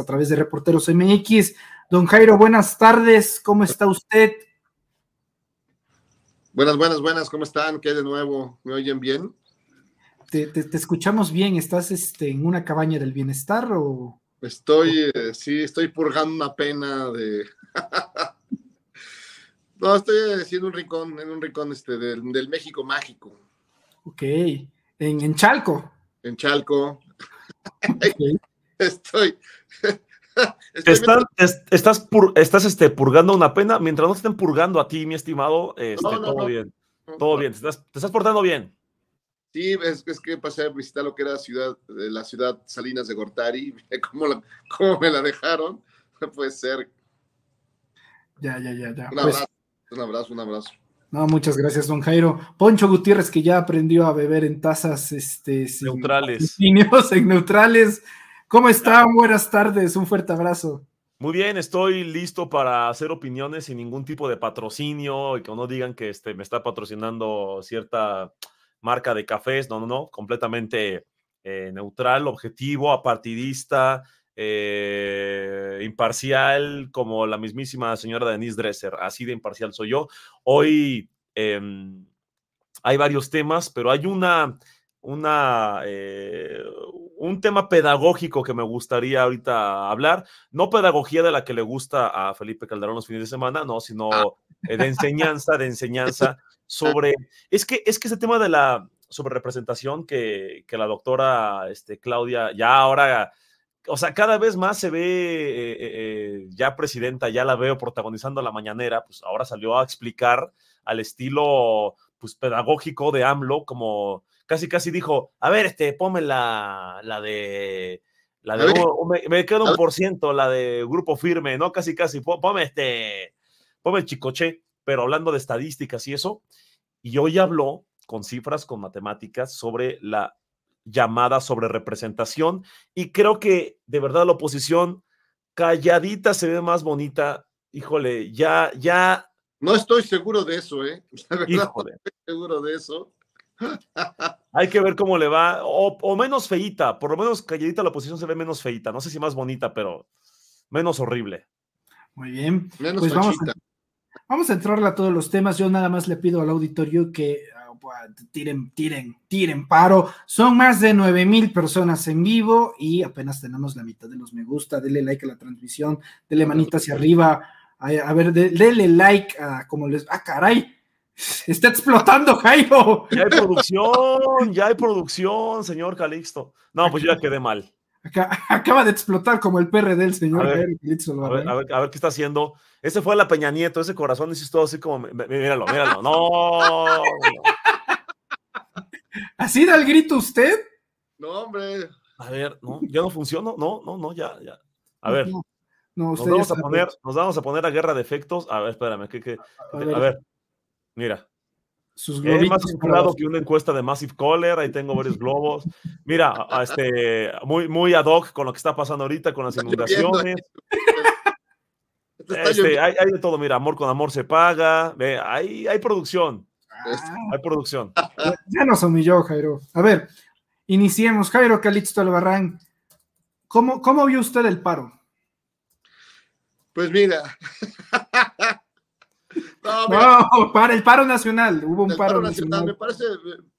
a través de Reporteros MX. Don Jairo, buenas tardes, ¿cómo está usted? Buenas, buenas, buenas, ¿cómo están? ¿Qué de nuevo? ¿Me oyen bien? Te, escuchamos bien, ¿estás este, en una cabaña del bienestar o...? Estoy, eh, sí, estoy purgando una pena de... no, estoy eh, haciendo un rincón, en un rincón este, del, México mágico. Ok, en, Chalco. En Chalco. Estoy, estás, estás, este, purgando una pena. Mientras no estén purgando a ti, mi estimado, este, todo bien. Todo bien. Te estás, portando bien. Sí, es, que pasé a visitar lo que era la ciudad, eh, la ciudad Salinas de Gortari, cómo, cómo me la dejaron, no puede ser. Ya, ya, ya, ya. Un pues abrazo, un abrazo, un No, muchas gracias, don Jairo. Poncho Gutiérrez, que ya aprendió a beber en tazas este, neutrales. en neutrales, ¿Cómo está? Buenas tardes, un fuerte abrazo. Muy bien, estoy listo para hacer opiniones sin ningún tipo de patrocinio y que no digan que este, me está patrocinando cierta marca de cafés. No, no, no, completamente eh, neutral, objetivo, apartidista, eh, imparcial, como la mismísima señora Denise Dresser. Así de imparcial soy yo. Hoy em, hay varios temas, pero hay una una, eh, un tema pedagógico que me gustaría ahorita hablar, no pedagogía de la que le gusta a Felipe Calderón los fines de semana, no, ah. sino eh, de enseñanza, de enseñanza sobre, es que, es que ese tema de la sobrerepresentación que, que la doctora este, Claudia ya ahora o sea, cada vez más se ve eh, ya presidenta, ya la veo protagonizando la mañanera, pues ahora salió a explicar al estilo pues, pedagógico de AMLO, como casi casi dijo, a ver, este, ponme la, la de... La de me, quedo queda un por ciento, la de grupo firme, ¿no? Casi, casi, ponme este, ponme el chicoche, pero hablando de estadísticas y eso, y hoy habló con cifras, con matemáticas, sobre la llamada sobre representación, y creo que de verdad la oposición calladita se ve más bonita, híjole, ya, ya no estoy seguro de eso, ¿eh? no estoy seguro de eso. Hay que ver cómo le va, o, menos feita, por lo menos calladita la posición se ve menos feita. no sé si más bonita, pero menos horrible. Muy bien, pues vamos a, entrarle a todos los temas, yo nada más le pido al auditorio que ah, tiren, tiren, tiren paro, son más de 9 mil personas en vivo y apenas tenemos la mitad de los me gusta, denle like a la transmisión, denle manita hacia arriba, a, ver, de, like a como les. ¡Ah, caray! Está explotando, Jairo. Ya hay producción, ya hay producción, señor Calixto. No, pues yo ya quedé mal. acaba de explotar como el PRD del señor a ver, a, ver, a, ver, qué está haciendo. Ese fue la Peña Nieto, ese corazón hiciste todo así como. Míralo, míralo. No. ¿Así da el grito usted? No, hombre. A ver, no, ya no funciona. No, no, no, ya, ya. A ver nos, vamos a poner, nos vamos a poner a guerra de efectos. A ver, espérame, que, a, ver. mira. Sus es eh, más que una encuesta de Massive Caller, ahí tengo varios globos. Mira, este, muy, muy ad hoc con lo que está pasando ahorita, con las inundaciones. Este, hay, de todo, mira, amor con amor se paga, ve, hay, hay producción. Ah. Hay producción. Ya nos humilló, Jairo. A ver, iniciemos. Jairo Calixto Albarrán, ¿cómo, cómo vio usted el paro? Pues mira. no, para el paro nacional, hubo un paro, nacional. Me parece,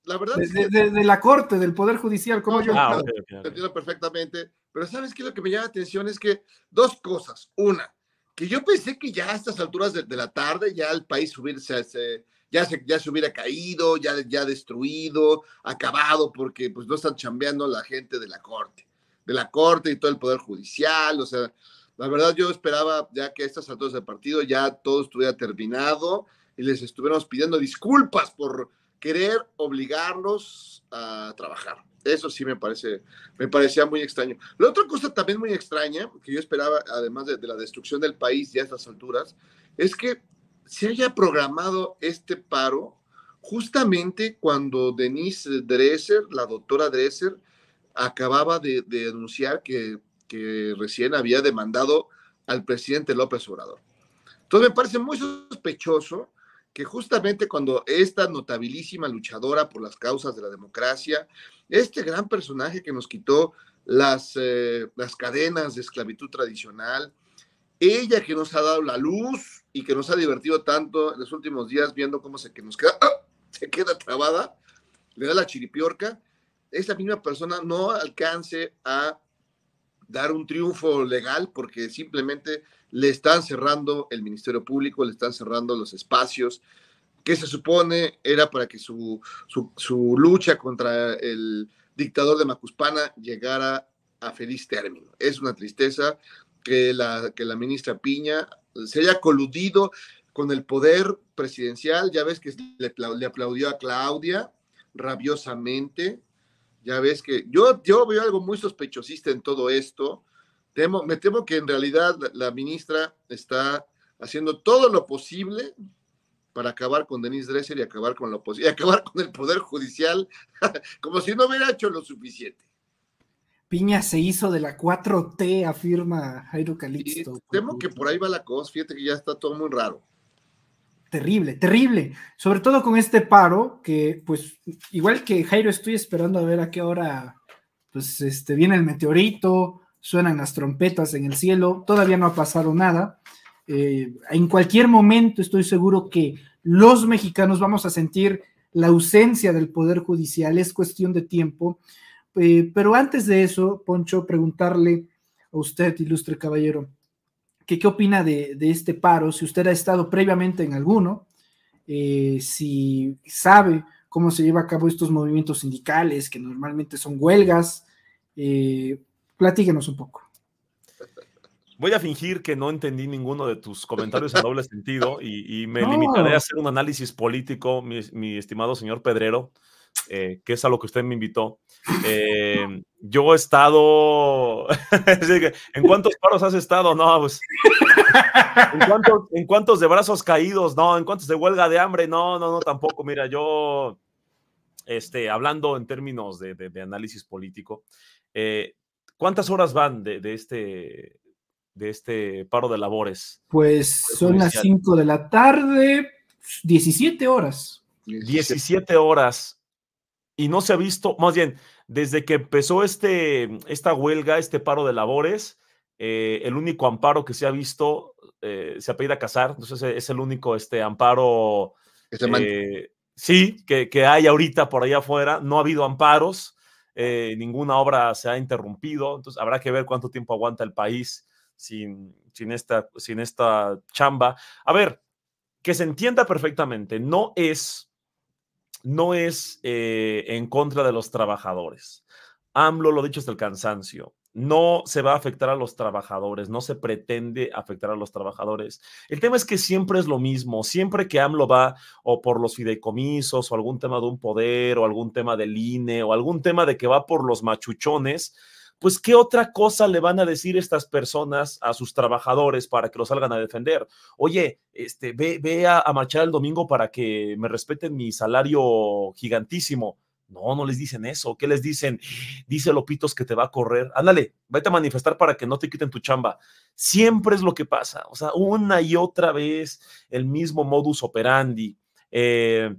la verdad. De, la corte, del Poder Judicial, como yo. Ah, entiendo perfectamente. Pero ¿sabes qué? Lo que me llama la atención es que dos cosas. Una, que yo pensé que ya a estas alturas de, la tarde ya el país ya, se, ya se hubiera caído, ya, ya destruido, acabado, porque pues no están chambeando la gente de la corte, de la corte y todo el poder judicial, o sea, la verdad yo esperaba ya que a estas alturas del partido ya todo estuviera terminado y les estuviéramos pidiendo disculpas por querer obligarlos a trabajar. Eso sí me parece, me parecía muy extraño. La otra cosa también muy extraña, que yo esperaba, además de, la destrucción del país ya a estas alturas, es que se haya programado este paro justamente cuando Denise Dresser, la doctora Dresser, acababa de, de anunciar que que recién había demandado al presidente López Obrador. Entonces me parece muy sospechoso que justamente cuando esta notabilísima luchadora por las causas de la democracia, este gran personaje que nos quitó las, eh, las cadenas de esclavitud tradicional, ella que nos ha dado la luz y que nos ha divertido tanto en los últimos días viendo cómo se que nos queda, ¡ah! se queda trabada, le da la chiripiorca, esta misma persona no alcance a dar un triunfo legal porque simplemente le están cerrando el Ministerio Público, le están cerrando los espacios que se supone era para que su, lucha contra el dictador de Macuspana llegara a feliz término. Es una tristeza que la, que la ministra Piña se haya coludido con el poder presidencial. Ya ves que le aplaudió a Claudia rabiosamente, ya ves que yo, yo veo algo muy sospechosista en todo esto. Temo, me temo que en realidad la, ministra está haciendo todo lo posible para acabar con Denise Dresser y acabar con la y acabar con el Poder Judicial, como si no hubiera hecho lo suficiente. Piña se hizo de la 4T, afirma Jairo Calixto. temo que por ahí va la cosa, fíjate que ya está todo muy raro terrible, terrible. Sobre todo con este paro, que pues igual que Jairo estoy esperando a ver a qué hora pues este, viene el meteorito, suenan las trompetas en el cielo, todavía no ha pasado nada. Eh, en cualquier momento estoy seguro que los mexicanos vamos a sentir la ausencia del Poder Judicial, es cuestión de tiempo. Eh, pero antes de eso, Poncho, preguntarle a usted, ilustre caballero, qué opina de, este paro, si usted ha estado previamente en alguno, eh, si sabe cómo se lleva a cabo estos movimientos sindicales, que normalmente son huelgas. Eh, platíquenos un poco. Voy a fingir que no entendí ninguno de tus comentarios en doble sentido y, me limitaré a hacer un análisis político, mi estimado señor Pedrero. Eh, que es a lo que usted me invitó. Eh, yo he estado. ¿En cuántos paros has estado? No, pues. ¿En cuántos, de brazos caídos? No, ¿en cuántos de huelga de hambre? No, no, no, tampoco. Mira, yo. Este, hablando en términos de, análisis político, eh, ¿cuántas horas van de, este, de este paro de labores? Pues, pues son las 5 de la tarde, 17 horas. 17 horas y no se ha visto, más bien, desde que empezó este, mm, esta huelga, este paro de labores, eh, el único amparo que se ha visto eh, se ha pedido a Casar, entonces e, es el único este, amparo. Eh, sí, que, hay ahorita por allá afuera, no ha habido amparos, ninguna obra se ha interrumpido, entonces habrá que ver cuánto tiempo aguanta el país sin, sin, esta, sin esta chamba. A ver, que se entienda perfectamente, no es no es eh, en contra de los trabajadores. AMLO lo dicho es el cansancio. No se va a afectar a los trabajadores, no se pretende afectar a los trabajadores. El tema es que siempre es lo mismo, siempre que AMLO va o por los fideicomisos o algún tema de un poder o algún tema del INE o algún tema de que va por los machuchones, pues ¿qué otra cosa le van a decir estas personas a sus trabajadores para que los salgan a defender? Oye, este, ve, a, marchar el domingo para que me respeten mi salario gigantísimo. No, no les dicen eso. ¿Qué les dicen? Dice Lopitos que te va a correr. Ándale, vete a manifestar para que no te quiten tu chamba. Siempre es lo que pasa. O sea, una y otra vez el mismo modus operandi. Eh,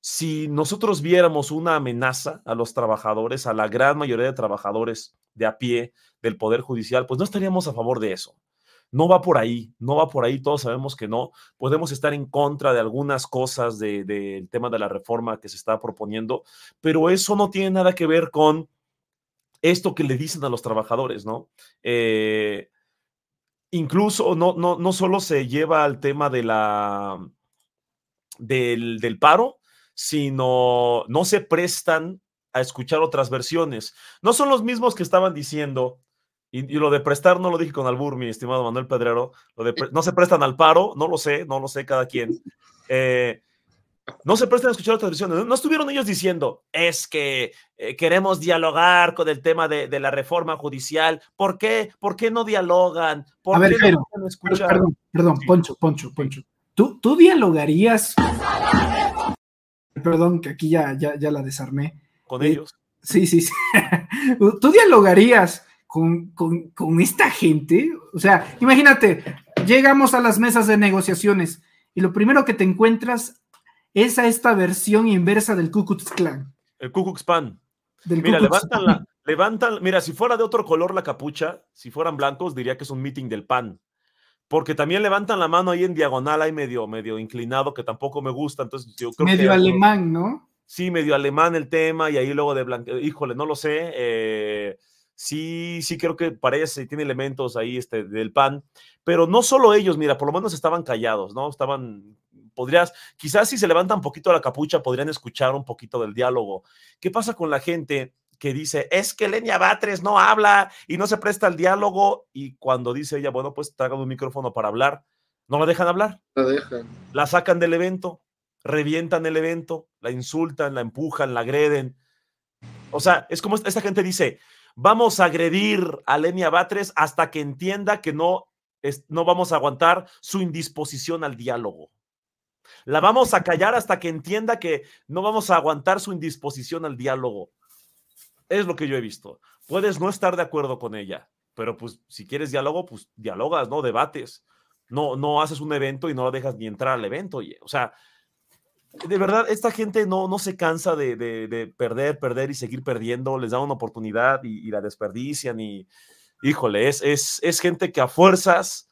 si nosotros viéramos una amenaza a los trabajadores, a la gran mayoría de trabajadores, de a pie del Poder Judicial, pues no estaríamos a favor de eso. No va por ahí, no va por ahí, todos sabemos que no. Podemos estar en contra de algunas cosas del tema de la reforma que se está proponiendo, pero eso no tiene nada que ver con esto que le dicen a los trabajadores, ¿no? Eh, incluso no, no, solo se lleva al tema de la, del, del paro, sino no se prestan a escuchar otras versiones. No son los mismos que estaban diciendo, y, lo de prestar no lo dije con albur, estimado Manuel Pedrero, no se prestan al paro, no lo sé, no lo sé cada quien. Eh, no se prestan a escuchar otras versiones. No estuvieron ellos diciendo, es que eh, queremos dialogar con el tema de, la reforma judicial. ¿Por qué? ¿Por qué no dialogan? ¿Por qué ver, no Perdón, perdón, Poncho, Poncho, Poncho. ¿Tú, tú dialogarías? Perdón, que aquí ya, ya, ya la desarmé con ellos. Sí, sí, sí. ¿Tú dialogarías con, esta gente? O sea, imagínate, llegamos a las mesas de negociaciones y lo primero que te encuentras es a esta versión inversa del Ku Clan. El Ku Pan. Mira, levantan la, levantan, mira, si fuera de otro color la capucha, si fueran blancos, diría que es un meeting del PAN porque también levantan la mano ahí en diagonal, ahí medio, medio inclinado, que tampoco me gusta. Entonces, medio alemán, ¿no? sí, medio alemán el tema y ahí luego de híjole, no lo sé. Eh, sí, sí creo que parece, y tiene elementos ahí este, del PAN, pero no solo ellos, mira, por lo menos estaban callados, ¿no? Estaban, podrías, quizás si se levantan un poquito la capucha, podrían escuchar un poquito del diálogo. ¿Qué pasa con la gente? que dice, es que leña Batres no habla y no se presta al diálogo, y cuando dice ella, bueno, pues tragan un micrófono para hablar, no la dejan hablar. La dejan. La sacan del evento revientan el evento, la insultan, la empujan, la agreden. O sea, es como esta gente dice, vamos a agredir a Lenia Batres hasta que entienda que no, no vamos a aguantar su indisposición al diálogo. La vamos a callar hasta que entienda que no vamos a aguantar su indisposición al diálogo. Es lo que yo he visto. Puedes no estar de acuerdo con ella, pero pues si quieres diálogo, pues dialogas, ¿no? Debates. No, no haces un evento y no la dejas ni entrar al evento. O sea, de verdad, esta gente no, no se cansa de, perder, perder y seguir perdiendo. Les da una oportunidad y, la desperdician. Y híjole, es, gente que a fuerzas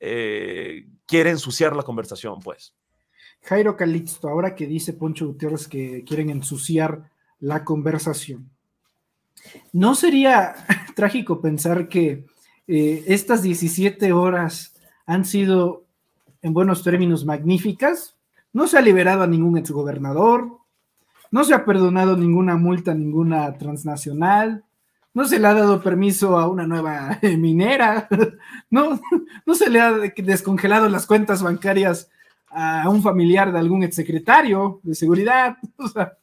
eh, quiere ensuciar la conversación, pues. Jairo Calixto, ahora que dice Poncho Gutiérrez que quieren ensuciar la conversación, ¿no sería trágico pensar que eh, estas 17 horas han sido, en buenos términos, magníficas no se ha liberado a ningún exgobernador, no se ha perdonado ninguna multa, ninguna transnacional, no se le ha dado permiso a una nueva eh, minera, no, no se le ha descongelado las cuentas bancarias a un familiar de algún exsecretario de seguridad,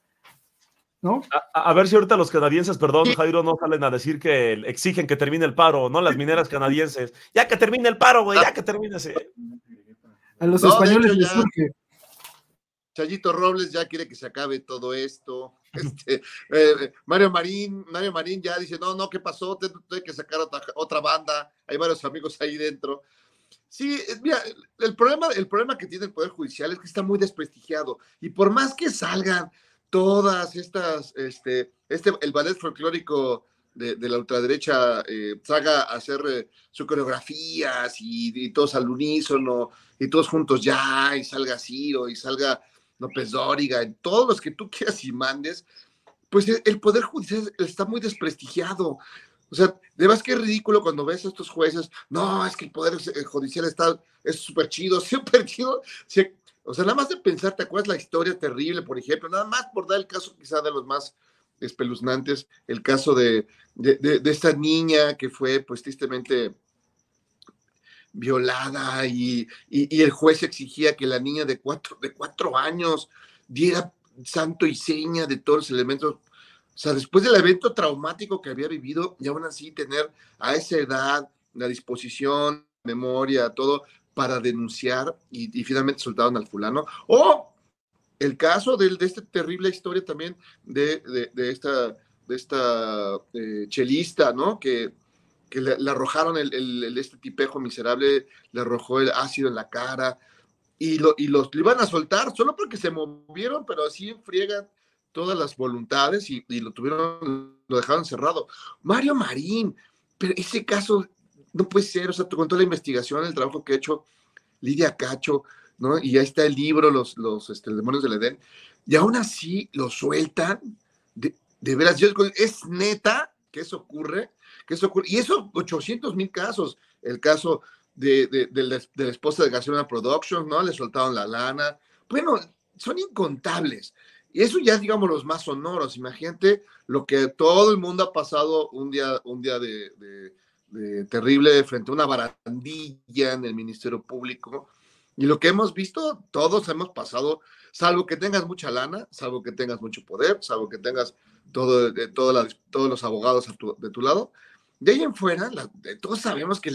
¿no? A, ver si ahorita los canadienses, perdón, Jairo, no salen a decir que exigen que termine el paro, ¿no? Las mineras canadienses, ya que termine el paro, güey, ya que termine ese. A los españoles les surge. Chayito Robles ya quiere que se acabe todo esto. Este, eh, Mario Marín, Mario Marín ya dice, no, no, ¿qué pasó? Tengo que sacar otra, banda, hay varios amigos ahí dentro. Sí, eh, mira, el problema, el problema que tiene el Poder Judicial es que está muy desprestigiado y por más que salgan todas estas, este, este el ballet folclórico de, la ultraderecha eh, salga a hacer eh, su sus coreografías y, todos al unísono y todos juntos ya y salga o y salga López Dóriga, en todos los que tú quieras y mandes, pues e, el Poder Judicial está muy desprestigiado. O sea, además qué que ridículo cuando ves a estos jueces, no, es que el Poder eh, Judicial está, es súper chido, súper chido. O sea, nada más de pensar, ¿te acuerdas la historia terrible, por ejemplo? Nada más por dar el caso quizá de los más espeluznantes, el caso de esta niña que fue, pues, tristemente violada y, el juez exigía que la niña de cuatro, de cuatro años diera santo y seña de todos los elementos. O sea, después del evento traumático que había vivido, ya aún así tener a esa edad la disposición, memoria, todo, para denunciar y, finalmente soltaron al fulano. O el caso de esta terrible historia también de, esta, de esta eh, chelista, ¿no? Que, que le, arrojaron el, este tipejo miserable, le arrojó el ácido en la cara y, lo, y los iban a soltar solo porque se movieron, pero así friegan todas las voluntades y, lo tuvieron, lo dejaron cerrado. Mario Marín, pero ese caso no puede ser, o sea, con toda la investigación, el trabajo que ha hecho Lidia Cacho, ¿no? Y ahí está el libro, los, los este, demonios del Edén, y aún así lo sueltan, de, veras, es neta que eso ocurre, y eso, 800 mil casos, el caso de, la, esposa de García Productions, ¿no? Le soltaron la lana. Bueno, son incontables. Y eso ya, digamos, los más sonoros. Imagínate lo que todo el mundo ha pasado un día, un día de, terrible frente a una barandilla en el Ministerio Público. Y lo que hemos visto, todos hemos pasado, salvo que tengas mucha lana, salvo que tengas mucho poder, salvo que tengas todo, de todos los abogados de tu lado, de ahí en fuera, eh, todos sabemos que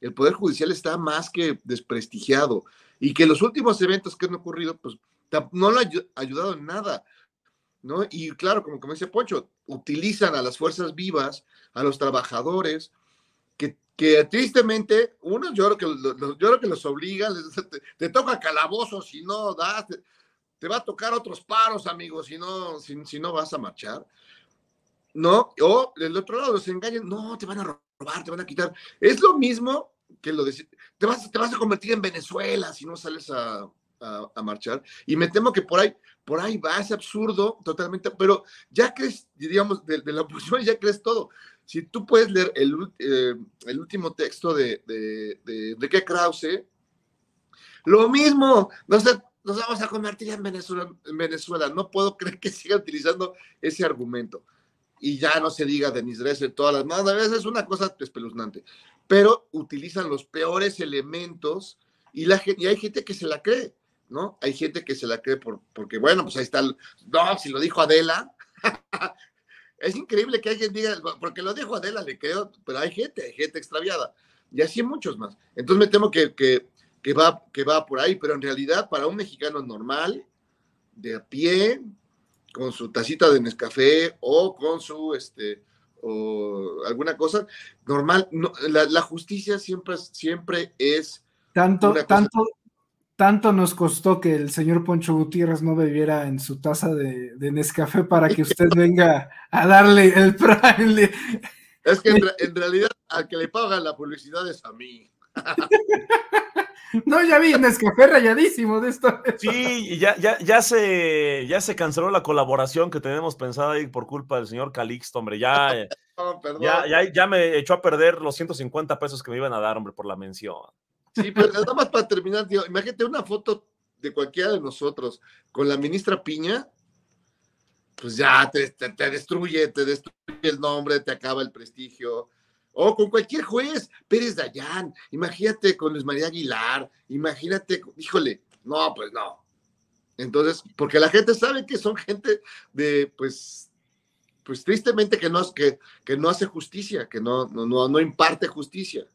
el Poder Judicial está más que desprestigiado y que los últimos eventos que han ocurrido, pues no lo ha ayudado en nada, ¿no? Y claro, como, como dice Poncho, utilizan a las fuerzas vivas, a los trabajadores, que, que tristemente, uno yo creo que, los, yo creo que los obligan, te, toca calabozo si no das, te, va a tocar otros paros, amigos, si no, si no vas a marchar. ¿no? O del otro lado, los engañan, no, te van a robar, te van a quitar. Es lo mismo que lo de, te vas, te vas a convertir en Venezuela si no sales a, a, marchar. Y me temo que por ahí, por ahí va, ese absurdo totalmente, pero ya crees, digamos, de, la oposición ya crees todo. Si tú puedes leer el, eh, último texto de, de, Krause, lo mismo, nos vamos a convertir en Venezuela, en Venezuela. No puedo creer que siga utilizando ese argumento y ya no se diga Denis Dresser todas las más. A veces es una cosa espeluznante, pero utilizan los peores elementos y, la, y hay gente que se la cree, ¿no? Hay gente que se la cree por, porque, bueno, pues ahí está, no, si lo dijo Adela. es increíble que alguien diga, porque lo dijo Adela, le creo, pero hay gente, hay gente extraviada. Y así muchos más. Entonces me temo que, que, que, va, que va por ahí, pero en realidad para un mexicano normal, de a pie, con su tacita de Nescafé o con su, este, o alguna cosa. Normal, la, justicia siempre, siempre es... Tanto, tanto, tanto nos costó que el señor Poncho Gutiérrez no bebiera en su taza de, Nescafé para que usted venga a darle el prime. Es que en, realidad al que le pagan la publicidad es a mí. No, ya vi, fue rayadísimo de esto. Sí, y ya, ya, ya, se, ya se canceló la colaboración que tenemos pensada ahí por culpa del señor Calixto, hombre. Ya, eh, ya, ya, me echó a perder los 150 pesos que me iban a dar, hombre, por la mención. Sí, pero nada más para terminar, tío, imagínate una foto de cualquiera de nosotros con la ministra Piña, pues ya te destruye, te destruye el nombre, te acaba el prestigio o con cualquier juez, Pérez Dayán, imagínate con Luis María Aguilar, imagínate, híjole, no, pues no. Entonces, porque la gente sabe que son gente de, pues, pues tristemente que no, que, que no hace justicia, que no, no, no, no imparte justicia.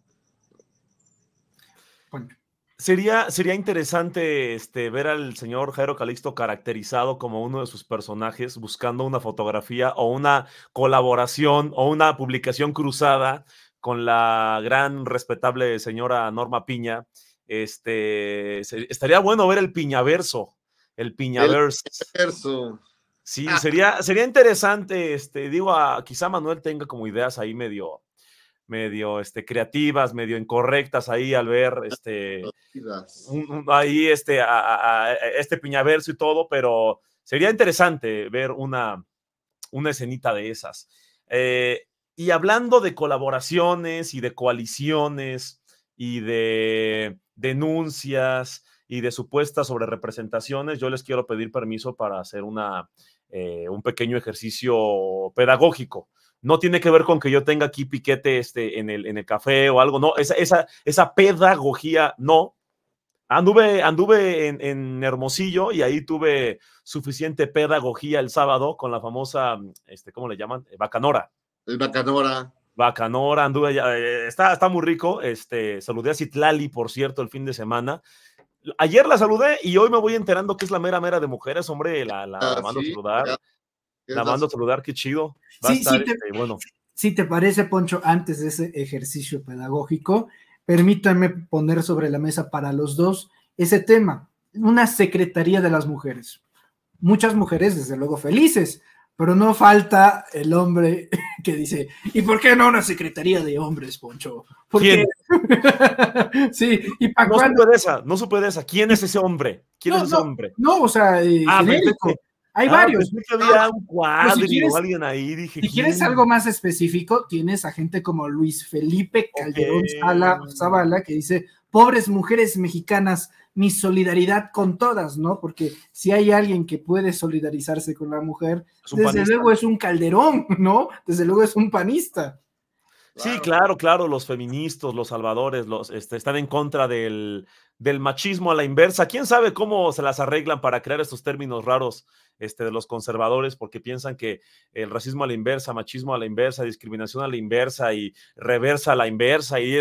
Sería, sería interesante este, ver al señor Jairo Calixto caracterizado como uno de sus personajes, buscando una fotografía o una colaboración o una publicación cruzada con la gran respetable señora Norma Piña. Este, estaría bueno ver el piñaverso, el piñaverso. Sí, ah. sería, sería interesante, este, digo, a, ah, quizá Manuel tenga como ideas ahí medio, medio este, creativas, medio incorrectas ahí al ver este, ahí este, a, e, este piñaverso y todo, pero sería interesante ver una, una escenita de esas. Eh, y hablando de colaboraciones y de coaliciones y de denuncias y de supuestas sobre representaciones, yo les quiero pedir permiso para hacer una, eh, un pequeño ejercicio pedagógico no tiene que ver con que yo tenga aquí piquete este, en, el, en el café o algo, no, esa, esa, esa pedagogía no. Anduve, anduve en, Hermosillo y ahí tuve suficiente pedagogía el sábado con la famosa, mm, este, ¿cómo le llaman? Bacanora. El Bacanora. Bacanora, anduve eh, Está, está muy rico. Este, saludé a Citlali, por cierto, el fin de semana. Ayer la saludé y hoy me voy enterando que es la mera mera de mujeres, hombre, la, la, ah, mando saludar. La mando a saludar, qué chido. sí, sí, este, bueno. Si te parece, Poncho, antes de ese ejercicio pedagógico, permítanme poner sobre la mesa para los dos ese tema, una secretaría de las mujeres. Muchas mujeres, desde luego, felices, pero no falta el hombre que dice, ¿y por qué no una secretaría de hombres, Poncho? sí, y para no cuándo? supe de esa, no supe de esa. ¿Quién es ese hombre? ¿Quién es ese hombre? No, o sea, eh, ah, hay ah, varios. había un pues, cuadro si quieres, alguien ahí. quieres algo más específico, tienes a gente como Luis Felipe Calderón Zavala, que dice, pobres mujeres mexicanas, mi solidaridad con todas, ¿no? Porque si hay alguien que puede solidarizarse con la mujer, desde luego es un Calderón, ¿no? Desde luego es un panista. Sí, claro, claro, los feministas, los salvadores, los, este, están en contra del, machismo a la inversa. ¿Quién sabe cómo se las arreglan para crear estos términos raros este, de los conservadores? Porque piensan que el racismo a la inversa, machismo a la inversa, discriminación a la inversa y reversa a la inversa. Y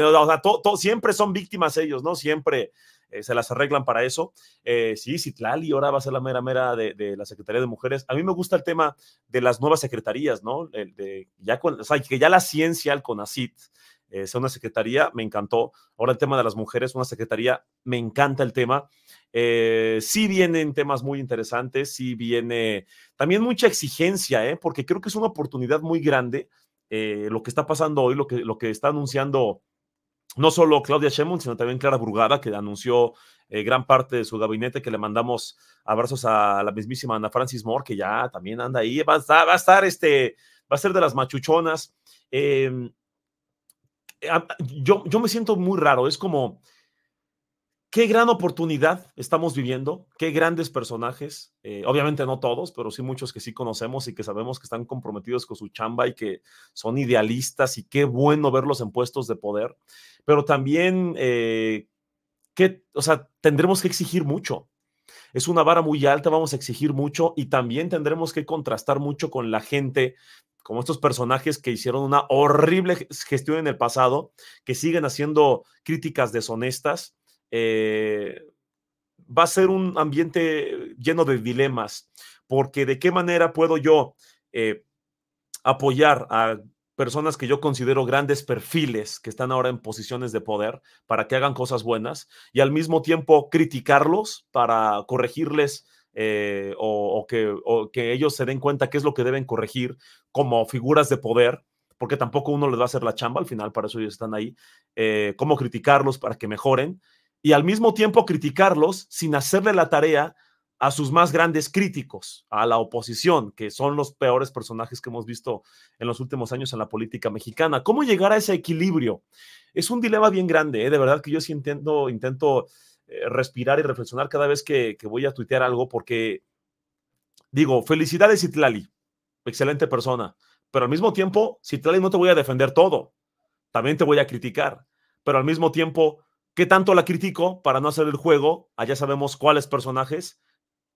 siempre son víctimas ellos, ¿no? Siempre eh, se las arreglan para eso. Eh, sí, Citlali ahora va a ser la mera mera de, la Secretaría de Mujeres. A mí me gusta el tema de las nuevas secretarías, ¿no? de, ya con, o sea, que ya la ciencia, el CONACIT, eh, sea una secretaría, me encantó. Ahora el tema de las mujeres, una secretaría, me encanta el tema. sí vienen temas muy interesantes, sí viene también mucha exigencia, eh, porque creo que es una oportunidad muy grande lo que está pasando hoy, lo que, lo que está anunciando no solo Claudia Sheinbaum, sino también Clara Brugada, que anunció eh, gran parte de su gabinete, que le mandamos abrazos a la mismísima Ana Francis Moore, que ya también anda ahí, va a estar, este, va a ser de las machuchonas. Em, yo, yo me siento muy raro, es como qué gran oportunidad estamos viviendo, qué grandes personajes, eh, obviamente no todos, pero sí muchos que sí conocemos y que sabemos que están comprometidos con su chamba y que son idealistas y qué bueno verlos en puestos de poder, pero también eh, o sea, tendremos que exigir mucho. Es una vara muy alta, vamos a exigir mucho y también tendremos que contrastar mucho con la gente como estos personajes que hicieron una horrible gestión en el pasado, que siguen haciendo críticas deshonestas, eh, va a ser un ambiente lleno de dilemas, porque de qué manera puedo yo eh, apoyar a personas que yo considero grandes perfiles que están ahora en posiciones de poder para que hagan cosas buenas y al mismo tiempo criticarlos para corregirles eh, o, que, ellos se den cuenta qué es lo que deben corregir como figuras de poder, porque tampoco uno les va a hacer la chamba, al final para eso ellos están ahí, cómo criticarlos para que mejoren y al mismo tiempo criticarlos sin hacerle la tarea a sus más grandes críticos, a la oposición, que son los peores personajes que hemos visto en los últimos años en la política mexicana. ¿Cómo llegar a ese equilibrio? Es un dilema bien grande, ¿eh? de verdad que yo sí intento, intento eh, respirar y reflexionar cada vez que, voy a tuitear algo, porque digo, felicidades Itlali. excelente persona, pero al mismo tiempo, Citlali no te voy a defender todo, también te voy a criticar, pero al mismo tiempo ¿Qué tanto la critico para no hacer el juego? Allá sabemos cuáles personajes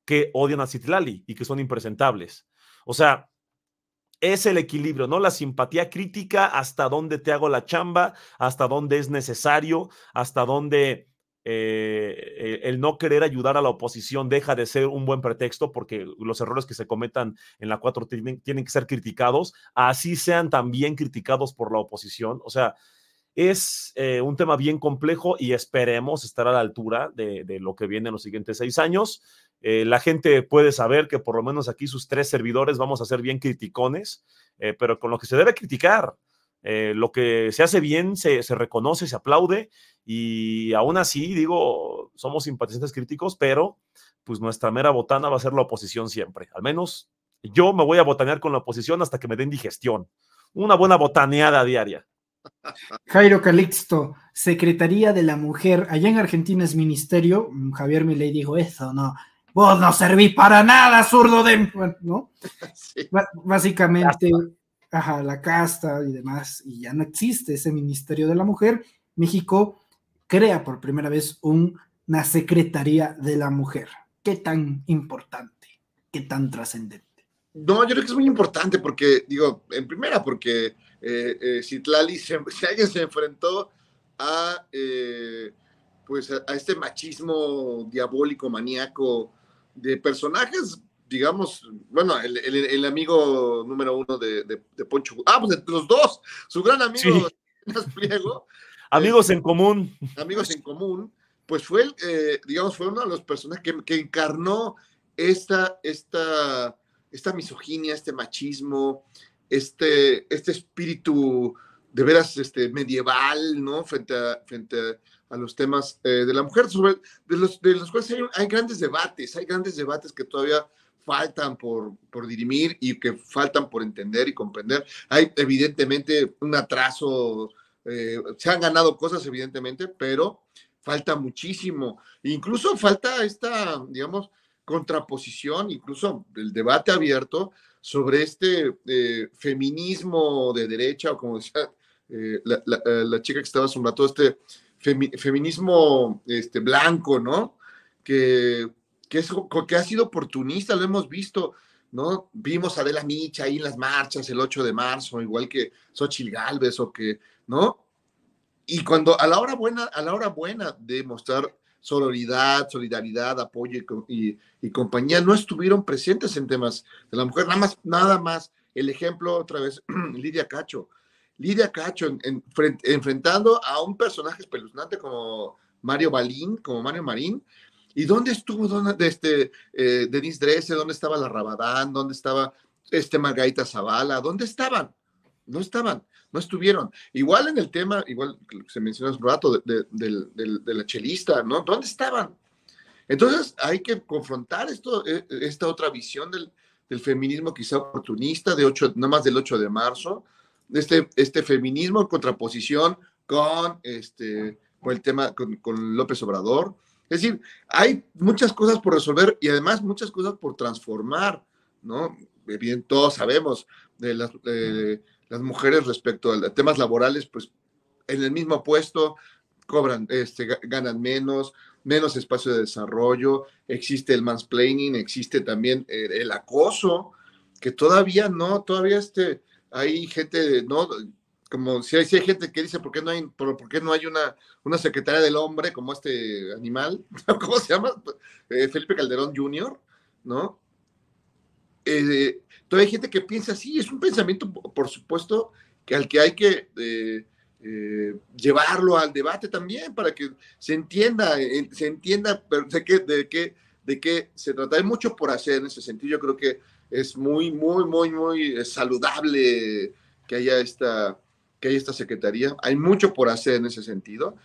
que odian a Citlali y que son impresentables. O sea, es el equilibrio, ¿no? La simpatía crítica, hasta dónde te hago la chamba, hasta dónde es necesario, hasta dónde eh, e, el no querer ayudar a la oposición deja de ser un buen pretexto porque los errores que se cometan en la 4 tienen que ser criticados, así sean también criticados por la oposición. O sea, es eh, un tema bien complejo y esperemos estar a la altura de, lo que viene en los siguientes seis años. Eh, la gente puede saber que por lo menos aquí sus tres servidores vamos a ser bien criticones, eh, pero con lo que se debe criticar. lo que se hace bien se, se, reconoce, se aplaude y aún así, digo, somos simpatizantes críticos, pero pues nuestra mera botana va a ser la oposición siempre. Al menos yo me voy a botanear con la oposición hasta que me den digestión. Una buena botaneada diaria. Jairo Calixto, Secretaría de la Mujer, allá en Argentina es ministerio. Mm, Javier Milei dijo eso, no. Vos no servís para nada, zurdo de. ¿no? Básicamente, la ajá, la casta y demás, y ya no existe ese ministerio de la mujer. México crea por primera vez una Secretaría de la Mujer. ¿Qué tan importante? ¿Qué tan trascendente? No, yo creo que es muy importante porque, digo, en primera, porque eh, eh, Citlali se, enfrentó a, eh, pues a, este machismo diabólico, maníaco, de personajes digamos, bueno, el, amigo número uno de, Poncho. Ah, pues los dos, su gran amigo eh, amigos en común. Amigos en común, pues fue, digamos, fue uno de los personajes que, encarnó esta, esta, esta misoginia, este machismo, este, este espíritu de veras este, medieval, ¿no? Frente a, frente a, los temas eh, de la mujer, de, los, de los cuales hay, grandes debates, hay grandes debates que todavía faltan por, por dirimir y que faltan por entender y comprender. Hay evidentemente un atraso, eh, se han ganado cosas evidentemente, pero falta muchísimo. Incluso falta esta, digamos, contraposición, incluso el debate abierto sobre este eh, feminismo de derecha, o como decía eh, eh, la, chica que estaba hace un este feminismo este, blanco, ¿no? Que, es, que ha sido oportunista, lo hemos visto, ¿no? Vimos a Adela Micha ahí en las marchas el 8 de marzo, igual que Xochitl Galvez o que, ¿no? Y cuando a la hora buena, a la hora buena de mostrar solidaridad, apoyo y, compañía, no estuvieron presentes en temas de la mujer. Nada más, nada más el ejemplo otra vez, Lidia Cacho. Lidia Cacho enfrentando a un personaje espeluznante como Mario Balín, como Mario Marín. ¿Y dónde estuvo dónde, este, eh, Denise ¿Dónde estaba la Rabadán? ¿Dónde estaba este Margarita Zavala? ¿Dónde estaban? no estaban, no estuvieron. Igual en el tema, igual se mencionó hace un rato de, la chelista, ¿no? ¿Dónde estaban? Entonces hay que confrontar esto, e, esta otra visión del, feminismo quizá oportunista, de ocho, no más del 8 de marzo, este, este feminismo en contraposición con, este, con el tema, con, López Obrador. Es decir, hay muchas cosas por resolver y además muchas cosas por transformar, ¿no? Bien, todos sabemos de las las mujeres respecto a temas laborales, pues en el mismo puesto cobran, este, ganan menos, menos espacio de desarrollo, existe el mansplaining, existe también eh, el, acoso, que todavía no, todavía este, hay gente, ¿no? Como si hay, gente que dice, ¿por qué no hay, por, no hay una, una secretaria del hombre como este animal? ¿Cómo se llama? Eh, Felipe Calderón Jr., ¿no? eh, todavía hay gente que piensa así, es un pensamiento, por supuesto, que al que hay que eh, eh, llevarlo al debate también para que se entienda, eh, se entienda de qué, de, de se trata. Hay mucho por hacer en ese sentido, yo creo que es muy, muy, muy, muy saludable que haya esta, que haya esta secretaría. Hay mucho por hacer en ese sentido.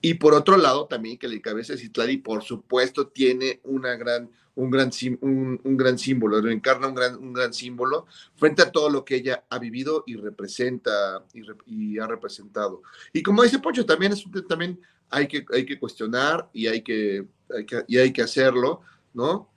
Y por otro lado también que la cabeza de Citlali, por supuesto, tiene una gran, un, gran, un, un gran símbolo, encarna un gran, un gran símbolo frente a todo lo que ella ha vivido y representa y, ha representado. Y como dice Poncho, también, es, también hay, que, hay que cuestionar y hay que, hay que, y hay que hacerlo, ¿no?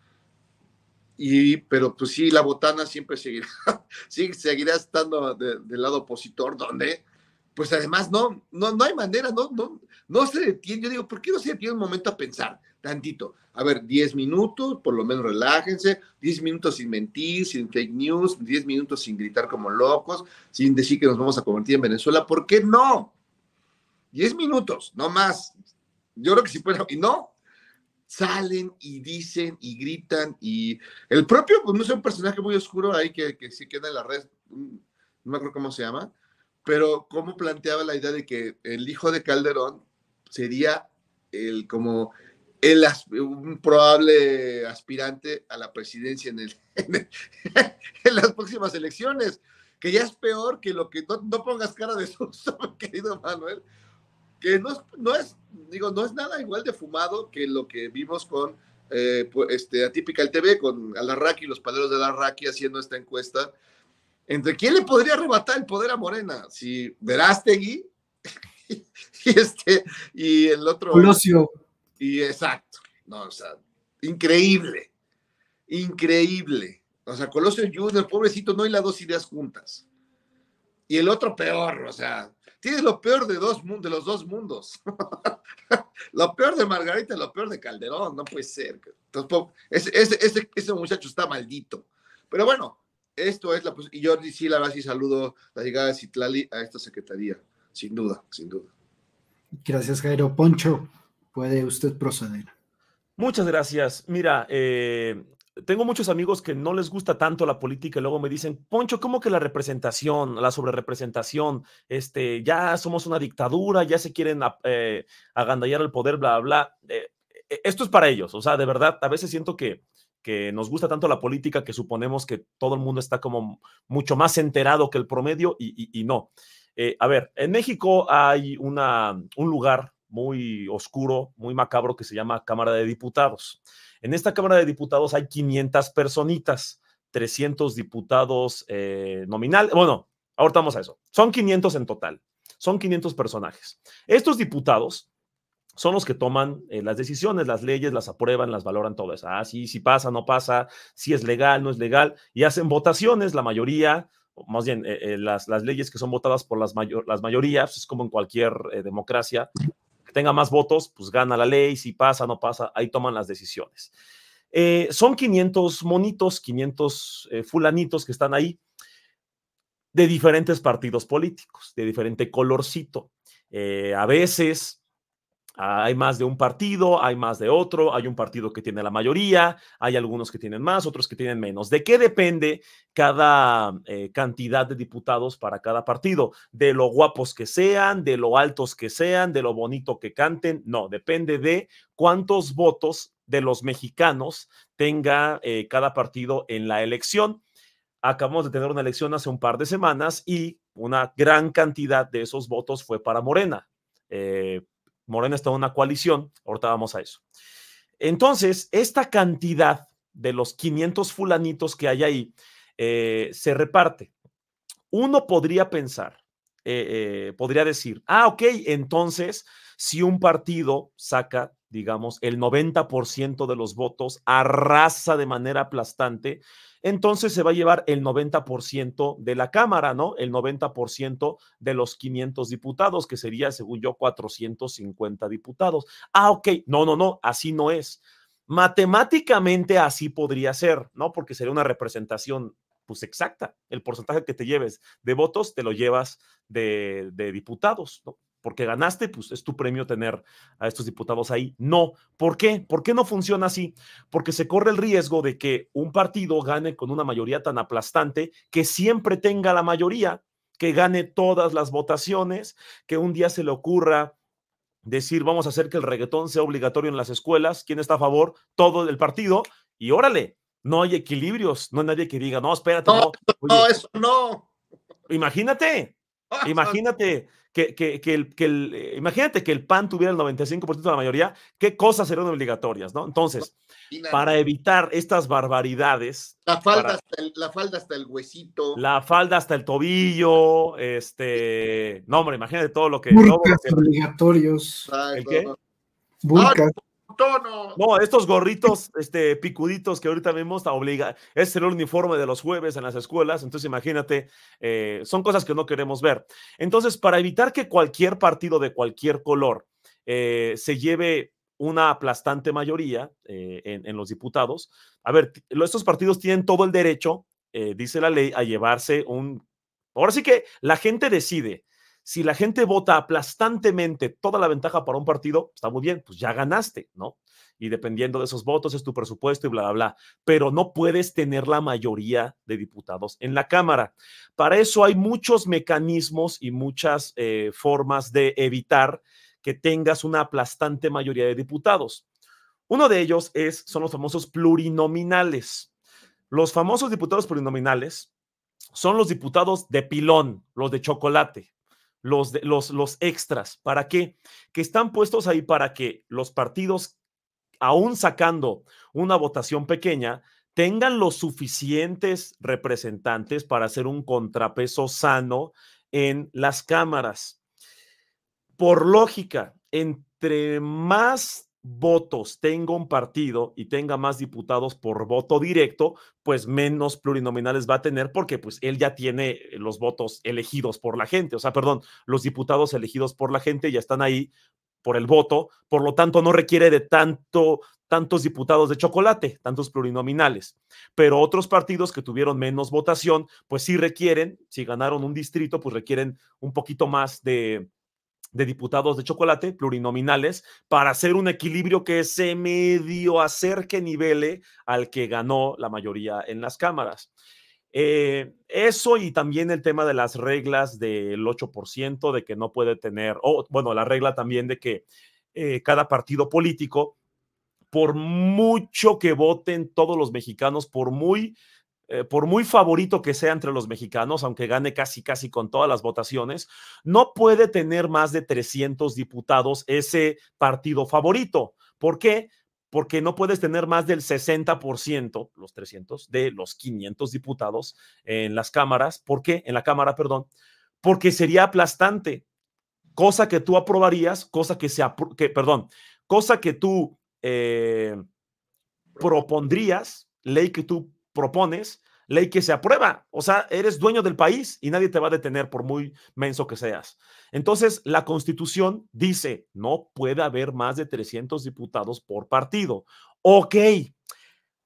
Y, pero pues sí, la botana siempre seguirá, seguirá estando del lado opositor, ¿dónde? pues además no, no, no hay manera, no, no, no se detiene. Yo digo, ¿por qué no se detiene un momento a pensar tantito? A ver, 10 minutos, por lo menos relájense, 10 minutos sin mentir, sin fake news, 10 minutos sin gritar como locos, sin decir que nos vamos a convertir en Venezuela. ¿Por qué no? 10 minutos, no más. Yo creo que sí pueden, y no, salen y dicen y gritan y el propio, pues no sé, un personaje muy oscuro ahí que, que se queda en la red, mm, no me acuerdo cómo se llama, pero cómo planteaba la idea de que el hijo de Calderón sería el como el un probable aspirante a la presidencia en, el, en, las próximas elecciones, que ya es peor que lo que no, pongas cara de susto, querido Manuel, que no, es, digo, no es nada igual de fumado que lo que vimos con eh, pues, este, Atípica el TV, con Alarraqui, los padres de Alarraqui haciendo esta encuesta entre quién le podría arrebatar el poder a Morena, si Verástegui y este y el otro. Colosio. Y exacto. No, o sea, increíble. Increíble. O sea, Colosio Junior, pobrecito, no hay las dos ideas juntas. Y el otro peor, o sea, tienes lo peor de, dos, los dos mundos. lo peor de Margarita lo peor de Calderón, no puede ser. ese muchacho está maldito. Pero bueno, esto es la y yo sí, la verdad sí saludo la llegada de Citlali a esta secretaría, sin duda, sin duda. Gracias, Jairo. Poncho, puede usted proceder. Muchas gracias. Mira, eh, tengo muchos amigos que no les gusta tanto la política y luego me dicen, Poncho, ¿cómo que la representación, la sobrerepresentación? Este, ya somos una dictadura, ya se quieren eh, agandallar el poder, bla, bla. Eh, esto es para ellos, o sea, de verdad, a veces siento que que nos gusta tanto la política que suponemos que todo el mundo está como mucho más enterado que el promedio y, no. Eh, a ver, en México hay una, un lugar muy oscuro, muy macabro que se llama Cámara de Diputados. En esta Cámara de Diputados hay 500 personitas, 300 diputados eh, nominal. Bueno, ahorita a eso. Son 500 en total, son 500 personajes. Estos diputados son los que toman eh, las decisiones, las leyes, las aprueban, las valoran, todas. eso. Ah, sí, pasa, no pasa, si es legal, no es legal, y hacen votaciones, la mayoría, más bien eh, eh, las, leyes que son votadas por las, las mayorías, es como en cualquier democracia, que tenga más votos, pues gana la ley, si pasa, no pasa, ahí toman las decisiones. son 500 monitos, 500 fulanitos que están ahí de diferentes partidos políticos, de diferente colorcito. a veces Ah, hay más de un partido, hay más de otro, hay un partido que tiene la mayoría, hay algunos que tienen más, otros que tienen menos. ¿De qué depende cada eh, cantidad de diputados para cada partido? ¿De lo guapos que sean, de lo altos que sean, de lo bonito que canten? No, depende de cuántos votos de los mexicanos tenga eh, cada partido en la elección. Acabamos de tener una elección hace un par de semanas y una gran cantidad de esos votos fue para Morena. Eh, Morena está en una coalición, ahorita vamos a eso. Entonces, esta cantidad de los 500 fulanitos que hay ahí eh, se reparte. Uno podría pensar, eh, eh, podría decir, ah, ok, entonces, si un partido saca digamos, el 90% de los votos, arrasa de manera aplastante, entonces se va a llevar el 90% de la Cámara, ¿no? El 90% de los 500 diputados, que sería, según yo, 450 diputados. Ah, ok, no, no, no, así no es. Matemáticamente así podría ser, ¿no? Porque sería una representación pues exacta. El porcentaje que te lleves de votos te lo llevas de, diputados, ¿no? porque ganaste, pues es tu premio tener a estos diputados ahí. No, ¿por qué? ¿Por qué no funciona así? Porque se corre el riesgo de que un partido gane con una mayoría tan aplastante que siempre tenga la mayoría, que gane todas las votaciones, que un día se le ocurra decir, vamos a hacer que el reggaetón sea obligatorio en las escuelas, ¿quién está a favor? Todo el partido, y órale, no hay equilibrios, no hay nadie que diga, no, espérate, no, no, eso no. Imagínate, imagínate el, que eh, imagínate que el PAN tuviera el 95% de la mayoría, ¿qué cosas serían obligatorias, no? Pues, Entonces, para evitar estas barbaridades. La falda, hasta el, huesito. La falda hasta el tobillo, este, no hombre, imagínate todo lo que... obligatorios. No, estos gorritos este, picuditos que ahorita vemos está obliga, es el uniforme de los jueves en las escuelas, entonces imagínate, eh, son cosas que no queremos ver. Entonces, para evitar que cualquier partido de cualquier color eh, se lleve una aplastante mayoría eh, en, en, los diputados, a ver, estos partidos tienen todo el derecho, dice la ley, a llevarse un... Ahora sí que la gente decide si la gente vota aplastantemente toda la ventaja para un partido, está muy bien, pues ya ganaste, ¿no? Y dependiendo de esos votos es tu presupuesto y bla, bla, bla. Pero no puedes tener la mayoría de diputados en la Cámara. Para eso hay muchos mecanismos y muchas eh, formas de evitar que tengas una aplastante mayoría de diputados. Uno de ellos es, son los famosos plurinominales. Los famosos diputados plurinominales son los diputados de pilón, los de chocolate los, los, los extras. ¿Para qué? Que están puestos ahí para que los partidos, aún sacando una votación pequeña, tengan los suficientes representantes para hacer un contrapeso sano en las cámaras. Por lógica, entre más votos tenga un partido y tenga más diputados por voto directo, pues menos plurinominales va a tener porque pues él ya tiene los votos elegidos por la gente, o sea, perdón, los diputados elegidos por la gente ya están ahí por el voto, por lo tanto no requiere de tanto tantos diputados de chocolate, tantos plurinominales. Pero otros partidos que tuvieron menos votación, pues sí requieren, si ganaron un distrito, pues requieren un poquito más de, de diputados de chocolate plurinominales para hacer un equilibrio que se medio acerque nivele al que ganó la mayoría en las cámaras. Eh, eso y también el tema de las reglas del 8%, de que no puede tener, o bueno, la regla también de que eh, cada partido político, por mucho que voten todos los mexicanos, por muy eh, por muy favorito que sea entre los mexicanos, aunque gane casi, casi con todas las votaciones, no puede tener más de 300 diputados ese partido favorito. ¿Por qué? Porque no puedes tener más del 60%, los 300, de los 500 diputados en las cámaras. ¿Por qué? En la Cámara, perdón. Porque sería aplastante, cosa que tú aprobarías, cosa que se, que, perdón, cosa que tú eh, propondrías, ley que tú propones, ley que se aprueba. O sea, eres dueño del país y nadie te va a detener por muy menso que seas. Entonces, la constitución dice, no puede haber más de 300 diputados por partido. Ok,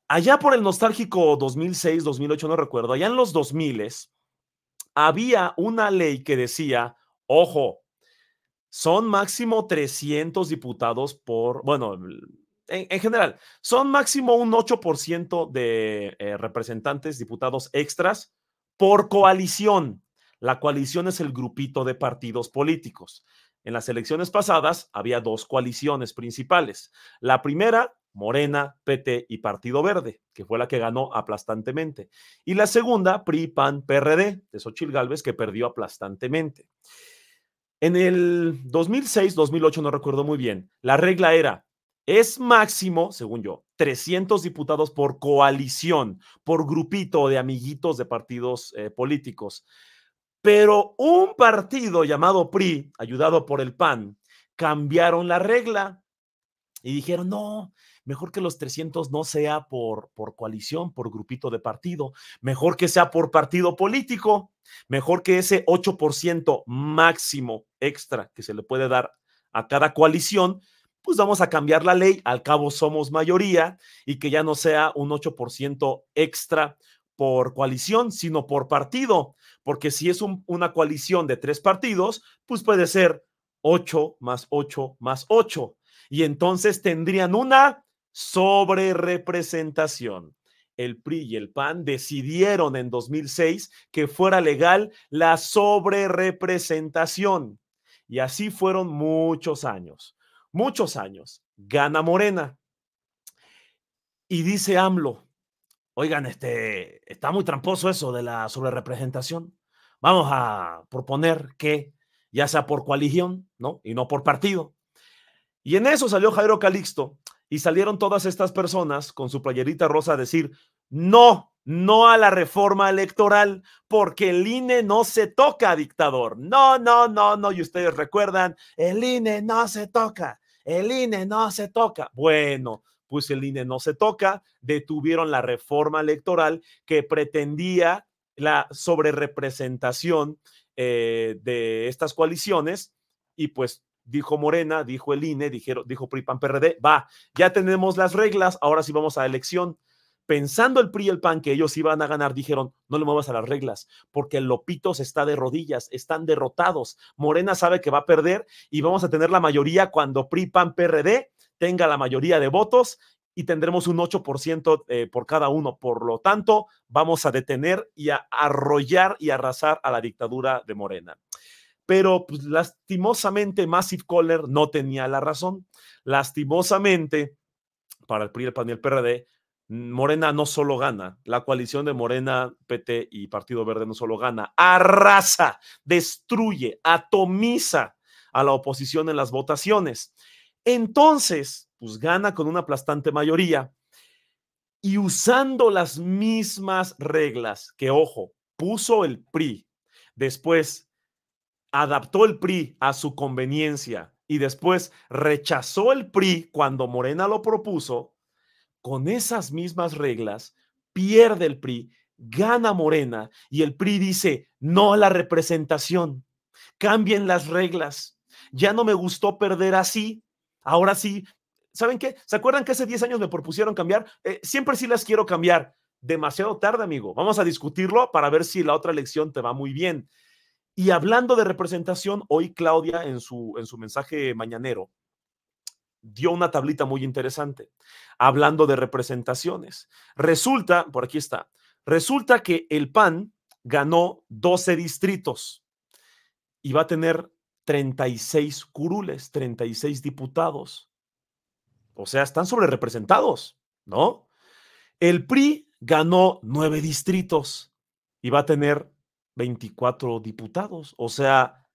allá por el nostálgico 2006, 2008, no recuerdo, allá en los 2000 había una ley que decía, ojo, son máximo 300 diputados por, bueno, en, general, son máximo un 8% de eh, representantes, diputados extras por coalición. La coalición es el grupito de partidos políticos. En las elecciones pasadas había dos coaliciones principales. La primera, Morena, PT y Partido Verde, que fue la que ganó aplastantemente. Y la segunda, PRI, PAN, PRD, de Xochil Gálvez, que perdió aplastantemente. En el 2006, 2008, no recuerdo muy bien, la regla era es máximo, según yo, 300 diputados por coalición, por grupito de amiguitos de partidos eh, políticos. Pero un partido llamado PRI, ayudado por el PAN, cambiaron la regla y dijeron, no, mejor que los 300 no sea por, por coalición, por grupito de partido, mejor que sea por partido político, mejor que ese 8% máximo extra que se le puede dar a cada coalición pues vamos a cambiar la ley, al cabo somos mayoría y que ya no sea un 8% extra por coalición, sino por partido, porque si es una coalición de tres partidos, pues puede ser 8 más 8 más 8 y entonces tendrían una sobre El PRI y el PAN decidieron en 2006 que fuera legal la sobre Y así fueron muchos años muchos años, gana Morena. Y dice AMLO, oigan, este, está muy tramposo eso de la sobrerepresentación. Vamos a proponer que ya sea por coalición, ¿no? Y no por partido. Y en eso salió Jairo Calixto y salieron todas estas personas con su playerita rosa a decir, no, no a la reforma electoral, porque el INE no se toca, dictador. No, no, no, no. Y ustedes recuerdan, el INE no se toca el INE no se toca. Bueno, pues el INE no se toca, detuvieron la reforma electoral que pretendía la sobrerepresentación eh, de estas coaliciones y pues dijo Morena, dijo el INE, dijeron, dijo PRI PAN PRD, va, ya tenemos las reglas, ahora sí vamos a elección pensando el PRI y el PAN que ellos iban a ganar, dijeron, no le muevas a las reglas, porque el Lopitos está de rodillas, están derrotados. Morena sabe que va a perder y vamos a tener la mayoría cuando PRI, PAN, PRD tenga la mayoría de votos y tendremos un 8% eh, por cada uno. Por lo tanto, vamos a detener y a arrollar y arrasar a la dictadura de Morena pero pues, lastimosamente Massive Caller no tenía la razón. Lastimosamente, para el PRI, el PAN y el PRD, Mm, Morena no solo gana, la coalición de Morena, PT y Partido Verde no solo gana, arrasa, destruye, atomiza a la oposición en las votaciones. Entonces, pues gana con una aplastante mayoría y usando las mismas reglas que, ojo, puso el PRI, después adaptó el PRI a su conveniencia y después rechazó el PRI cuando Morena lo propuso, con esas mismas reglas, pierde el PRI, gana Morena y el PRI dice, no a la representación, cambien las reglas, ya no me gustó perder así, ahora sí. ¿Saben qué? ¿Se acuerdan que hace 10 años me propusieron cambiar? Eh, siempre sí las quiero cambiar. Demasiado tarde, amigo. Vamos a discutirlo para ver si la otra elección te va muy bien. Y hablando de representación, hoy Claudia en su, en su mensaje mañanero dio una tablita muy interesante, hablando de representaciones. Resulta, por aquí está, resulta que el PAN ganó 12 distritos y va a tener 36 curules, 36 diputados. O sea, están sobre representados, ¿no? El PRI ganó 9 distritos y va a tener 24 diputados. O sea,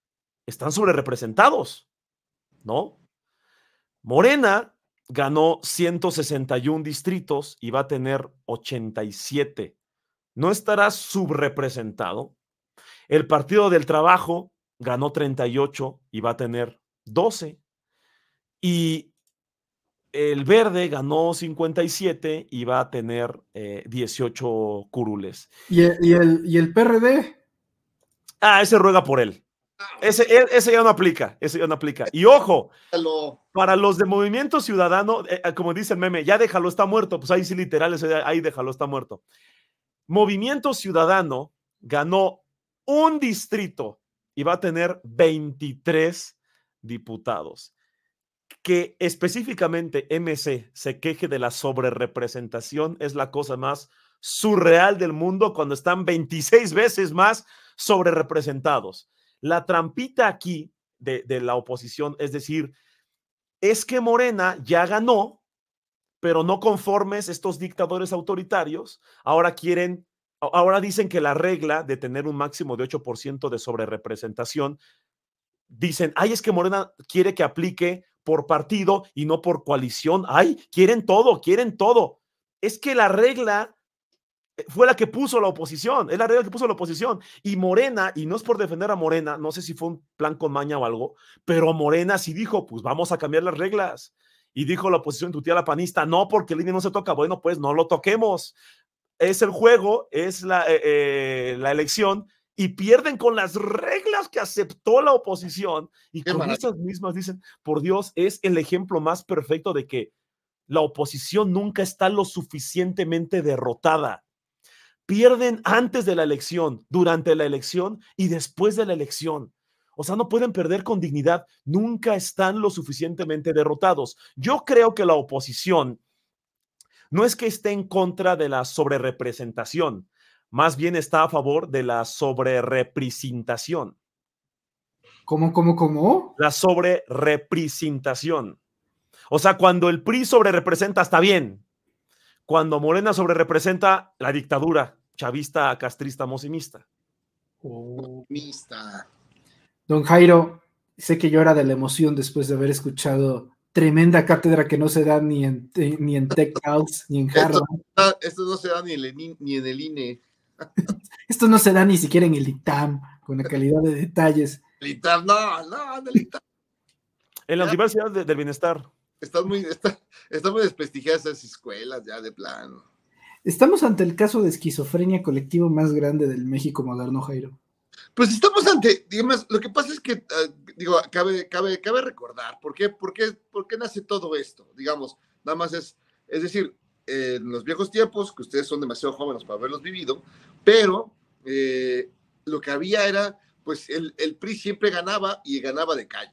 están sobre representados, ¿no? Morena ganó 161 distritos y va a tener 87. No estará subrepresentado. El Partido del Trabajo ganó 38 y va a tener 12. Y el Verde ganó 57 y va a tener 18 eh, curules. ¿Y y, el, ¿Y el PRD? Ah, ese ruega por él. E, ese, ya no aplica, ese ya no aplica. Y ojo, para los de Movimiento Ciudadano, eh, eh, como dice el meme, ya déjalo, está muerto. Pues ahí sí, literal, ahí déjalo, está muerto. Movimiento Ciudadano ganó un distrito y va a tener 23 diputados. Que específicamente MC se queje de la sobrerepresentación es la cosa más surreal del mundo cuando están 26 veces más sobrerepresentados. La trampita aquí de, la oposición, es decir, es que Morena ya ganó, pero no conformes estos dictadores autoritarios, ahora quieren, ahora dicen que la regla de tener un máximo de 8% de sobrerepresentación, dicen, ay, es que Morena quiere que aplique por partido y no por coalición, ay, quieren todo, quieren todo. Es que la regla eh, fue la que puso la oposición, es la regla que puso la oposición. Y Morena, y no es por defender a Morena, no sé si fue un plan con maña o algo, pero Morena sí dijo, pues vamos a cambiar las reglas. Y dijo la oposición, tu tía la panista, no, porque el INE no se toca, bueno, pues no lo toquemos. Es el juego, es la, eh, eh, la elección, y pierden con las reglas que aceptó la oposición. Y con esas mismas dicen, por Dios, es el ejemplo más perfecto de que la oposición nunca está lo suficientemente derrotada Pierden antes de la elección, durante la elección y después de la elección. O sea, no pueden perder con dignidad. Nunca están lo suficientemente derrotados. Yo creo que la oposición no es que esté en contra de la sobrerepresentación, más bien está a favor de la sobrerepresentación. ¿Cómo, cómo, cómo? La sobrerepresentación. O sea, cuando el PRI sobrerepresenta está bien, cuando Morena sobre representa la dictadura chavista, castrista, mosimista. Don Jairo, sé que llora de la emoción después de haber escuchado tremenda cátedra que no se da ni en, eh, ni en Tech House, ni en Harvard. Esto, no se da ni, el, ni en el INE. esto no se da ni siquiera en el ITAM, con la calidad de detalles. El ITAM, no, no, el ITAM. En la Universidad del Bienestar están muy, estamos desprestigiadas esas escuelas ya de plano. Estamos ante el caso de esquizofrenia colectivo más grande del México moderno, Jairo. Pues estamos ante, digamos, lo que pasa es que, ah, digo, cabe, cabe, cabe recordar, ¿por qué, por, qué, ¿por qué nace todo esto? Digamos, nada más es, es decir, en los viejos tiempos, que ustedes son demasiado jóvenes para haberlos vivido, pero eh, lo que había era, pues el PRI siempre ganaba y ganaba de calle.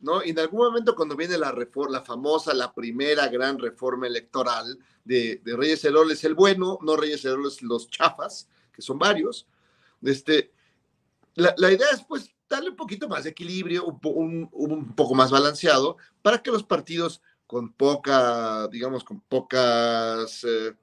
¿no? Y en algún momento cuando viene la, la famosa, la primera gran reforma electoral de, Reyes Heroles el bueno, no Reyes Heroles los chafas, que son varios, este, la, la idea es pues darle un poquito más de equilibrio, un, un, poco más balanceado, para que los partidos con poca, digamos, con pocas... Eh,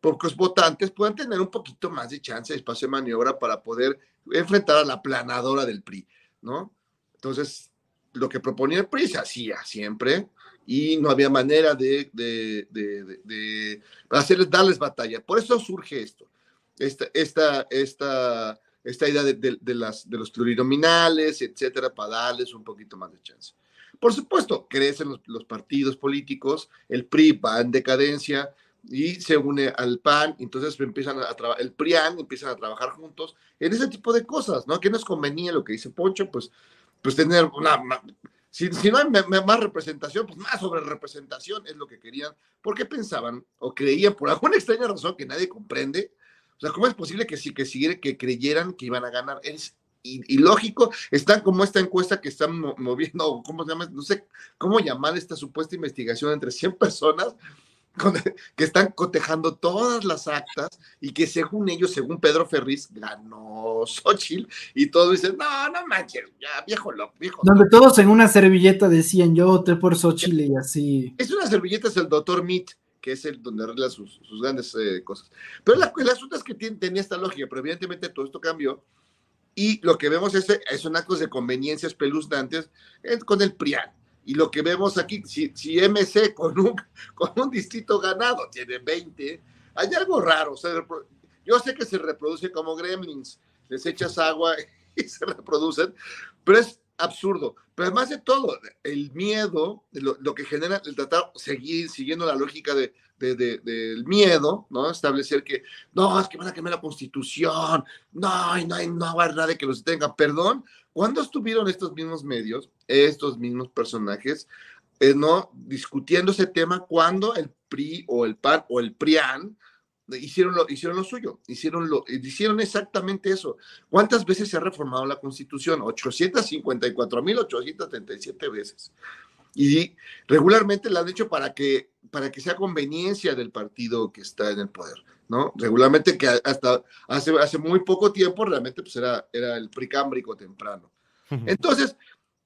pocos votantes puedan tener un poquito más de chance, de espacio de maniobra para poder enfrentar a la planadora del PRI, ¿no? Entonces, lo que proponía el PRI se hacía siempre y no había manera de, de, hacerles, darles batalla. Por eso surge esto, esta, esta, esta, esta idea de, las, de los plurinominales, etcétera, para darles un poquito más de chance. Por supuesto, crecen los, partidos políticos, el PRI va en decadencia, y se une al PAN, entonces empiezan a trabajar, el PRIAN empiezan a trabajar juntos en ese tipo de cosas, ¿no? Que nos convenía lo que dice Poncho, pues pues tener una... Si, si no hay más representación, pues más sobre representación es lo que querían, porque pensaban o creían por alguna extraña razón que nadie comprende. O sea, ¿cómo es posible que sí que, que creyeran que iban a ganar? Es ilógico están como esta encuesta que están moviendo, ¿cómo se llama? No sé cómo llamar esta supuesta investigación entre 100 personas, que están cotejando todas las actas y que según ellos, según Pedro Ferriz, ganó Xochitl y todos dicen, no, no manches, ya viejo loco, viejo. Donde todos en una servilleta decían, yo te por Xochitl y así. Es una servilleta, es el doctor Meat, que es el donde arregla sus, grandes eh, cosas. Pero las el que tienen tenía esta lógica, pero evidentemente todo esto cambió. Y lo que vemos es, eh, son actos de conveniencias peluznantes eh, con el PRIAN y lo que vemos aquí, si, MC con un, con un distrito ganado tiene 20, hay algo raro. yo sé que se reproduce como gremlins, les echas agua y se reproducen, pero es absurdo. Pero además de todo, el miedo, lo, que genera el tratado, seguir siguiendo la lógica de del miedo, ¿no? Establecer que, no, es que van a quemar la constitución, no, no, no no de que los tengan perdón. ¿Cuándo estuvieron estos mismos medios, estos mismos personajes, eh, ¿no? Discutiendo ese tema cuando el PRI o el PAN o el PRIAN hicieron lo, hicieron lo suyo, hicieron, lo, hicieron exactamente eso. ¿Cuántas veces se ha reformado la Constitución? 854.837 veces. Y regularmente la han hecho para que para que sea conveniencia del partido que está en el poder, ¿no? Regularmente que hasta hace, hace muy poco tiempo realmente pues era, era el precámbrico temprano. Entonces,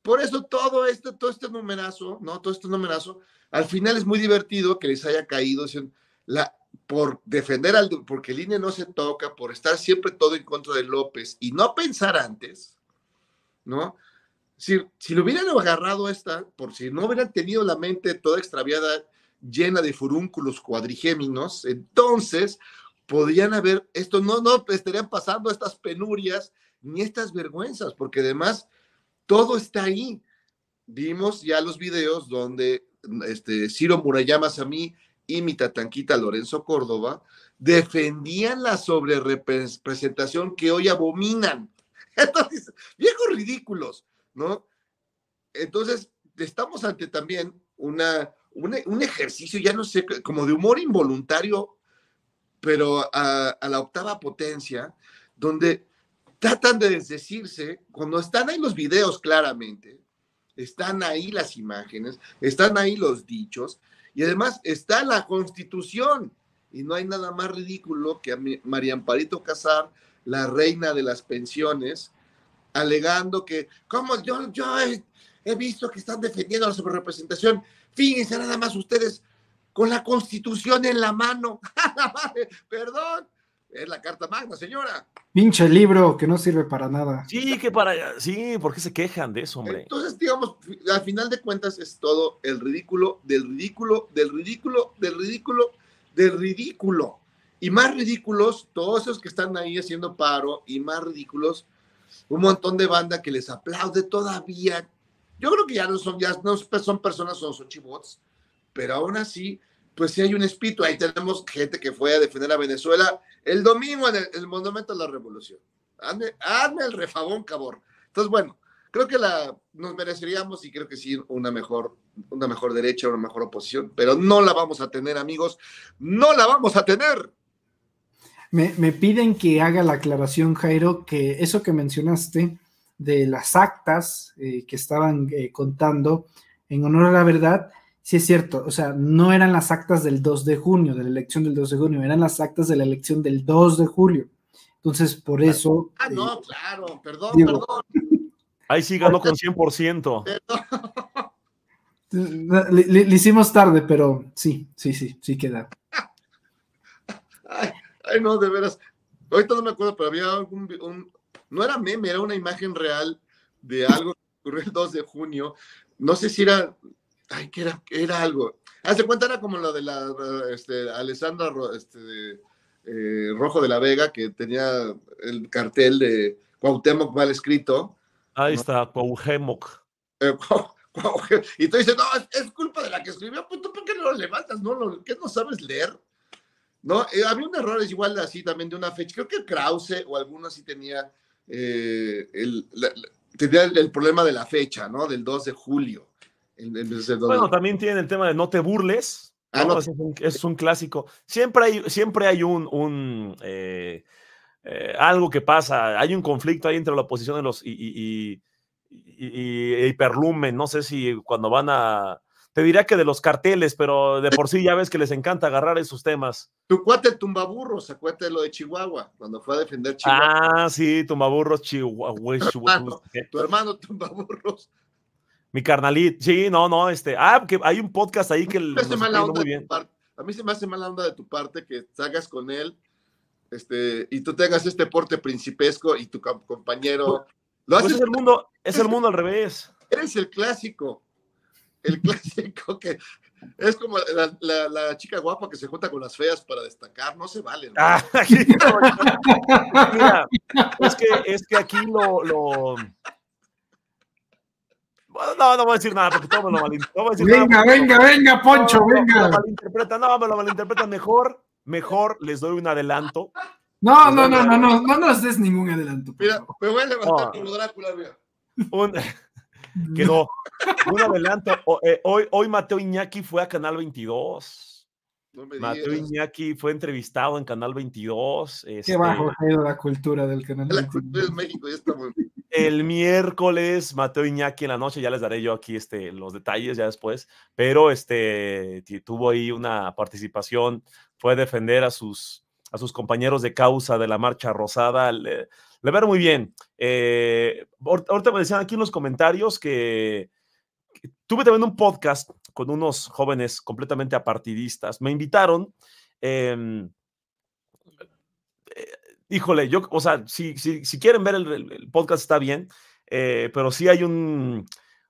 por eso todo este, todo este numerazo, ¿no? Todo este numerazo, al final es muy divertido que les haya caído la, por defender al, porque el INE no se toca, por estar siempre todo en contra de López y no pensar antes, ¿no? Si, si lo hubieran agarrado esta, por si no hubieran tenido la mente toda extraviada llena de furúnculos cuadrigéminos, entonces podrían haber, esto no, no estarían pasando estas penurias ni estas vergüenzas, porque además todo está ahí. Vimos ya los videos donde este, Ciro Murayama mí y mi tatanquita Lorenzo Córdoba defendían la sobrerepresentación que hoy abominan. Entonces, viejos ridículos, ¿no? Entonces, estamos ante también una, un, ejercicio, ya no sé, como de humor involuntario, pero a, la octava potencia, donde tratan de desdecirse, cuando están ahí los videos claramente, están ahí las imágenes, están ahí los dichos, y además está la constitución. Y no hay nada más ridículo que a María Amparito Casar, la reina de las pensiones, alegando que, como yo, yo he, visto que están defendiendo la sobrerepresentación, Fíjense nada más ustedes con la constitución en la mano. Perdón, es la carta magna, señora. Pinche libro que no sirve para nada. Sí, que para sí, ¿por qué se quejan de eso, hombre? Entonces, digamos, al final de cuentas es todo el ridículo, del ridículo, del ridículo, del ridículo, del ridículo. Y más ridículos, todos esos que están ahí haciendo paro, y más ridículos, un montón de banda que les aplaude todavía yo creo que ya no son, ya no son personas son chibots, pero aún así, pues sí hay un espíritu. Ahí tenemos gente que fue a defender a Venezuela el domingo en el, Monumento a la Revolución. Hazme, el refabón, cabrón. Entonces, bueno, creo que la, nos mereceríamos y creo que sí una mejor, una mejor derecha, una mejor oposición, pero no la vamos a tener, amigos, no la vamos a tener. Me, me piden que haga la aclaración, Jairo, que eso que mencionaste de las actas eh, que estaban eh, contando en honor a la verdad, sí es cierto, o sea, no eran las actas del 2 de junio, de la elección del 2 de junio, eran las actas de la elección del 2 de julio. Entonces, por eso... Ah, no, eh, claro, perdón, perdón. Ahí sí ganó con 100%. Le, le, hicimos tarde, pero sí, sí, sí, sí queda. Ay, no, de veras. Ahorita no me acuerdo, pero había algún, un, no era meme, era una imagen real de algo que ocurrió el 2 de junio. No sé si era, ay, que era, era algo. Hace cuenta, era como lo de la este, Alessandra este, eh, Rojo de la Vega, que tenía el cartel de Cuauhtémoc mal escrito. Ahí está, eh, Cuauhtémoc. y tú dices, no, es, culpa de la que escribió, pues, tú por qué no lo levantas, ¿no? ¿Qué no sabes leer? ¿No? Eh, había un error es igual así también de una fecha, creo que Krause o alguno así tenía eh, el, problema de la fecha, ¿no? Del 2 de julio. bueno, también tiene el tema de no te burles. Ah, es, un, clásico. Siempre hay, siempre hay un, eh, eh, algo que pasa. Hay un conflicto ahí entre la oposición y los y, Hiperlumen. No sé si cuando van a te diría que de los carteles, pero de por sí ya ves que les encanta agarrar esos temas. Tu cuate tumbaburros, acuérdate lo de Chihuahua, cuando fue a defender Chihuahua. Ah, sí, tumbaburros, Chihuahua. Tu hermano, tu hermano tumbaburros. Mi carnalito, sí, no, no, este, ah, que hay un podcast ahí que... Me hace mala onda muy bien. A mí se me hace mala onda de tu parte que salgas con él este, y tú tengas este porte principesco y tu compañero... Pues, lo pues el mundo, es el mundo al revés. Eres el clásico el clásico que es como la, la, la, chica guapa que se junta con las feas para destacar, no se vale ah, Mira, es que, es que aquí lo, lo... No, no voy a decir nada porque todo me lo malinterpreta. No venga, venga, venga, Poncho, no, venga. Me lo malinterpreta, no, me lo malinterpretan. Mejor, mejor les doy un adelanto. No, no, no, no, no, no nos des ningún adelanto. Mira, me voy a levantar como Drácula, mira. Un, Quedó no. un adelanto. Eh, hoy, hoy Mateo Iñaki fue a Canal 22. Mateo Iñaki fue entrevistado en Canal 22. Este, Qué bajo ha la cultura del Canal La cultura de México ya está El miércoles, Mateo Iñaki en la noche, ya les daré yo aquí este, los detalles ya después, pero este, tuvo ahí una participación, fue a defender a sus, a sus compañeros de causa de la Marcha Rosada, le veo muy bien. Eh, ahorita me decían aquí en los comentarios que, tuve también un podcast con unos jóvenes completamente apartidistas. Me invitaron. Em, eh, híjole, yo, o sea, si, si, quieren ver el, podcast está bien, eh, pero sí hay un,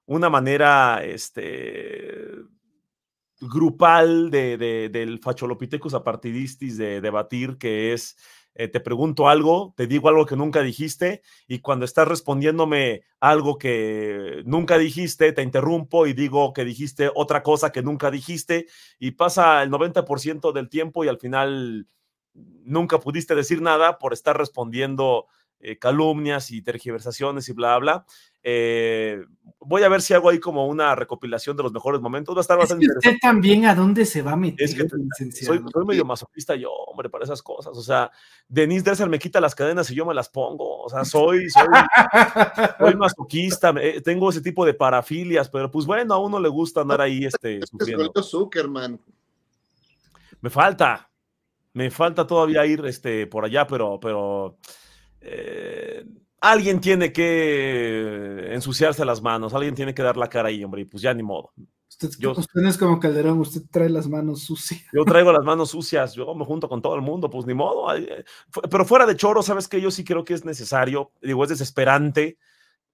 una manera este, grupal de, del facholopithecus apartidistis de debatir que es eh, te pregunto algo, te digo algo que nunca dijiste y cuando estás respondiéndome algo que nunca dijiste, te interrumpo y digo que dijiste otra cosa que nunca dijiste y pasa el 90% del tiempo y al final nunca pudiste decir nada por estar respondiendo eh, calumnias y tergiversaciones y bla, bla. Eh, voy a ver si hago ahí como una recopilación de los mejores momentos. Va a estar bastante interesante. también a dónde se va a meter. soy, medio masoquista yo, hombre, para esas cosas. O sea, Denise Dresser me quita las cadenas y yo me las pongo. O sea, soy, soy, masoquista, eh, tengo ese tipo de parafilias, pero pues bueno, a uno le gusta andar ahí este, sufriendo. Me falta, me falta todavía ir este, por allá, pero, pero eh, alguien tiene que eh, ensuciarse las manos, alguien tiene que dar la cara ahí, hombre, y pues ya ni modo. Usted, es como Calderón, usted trae las manos sucias. Yo traigo las manos sucias, yo me junto con todo el mundo, pues ni modo. Eh, pero fuera de choro, ¿sabes qué? Yo sí creo que es necesario, digo, es desesperante,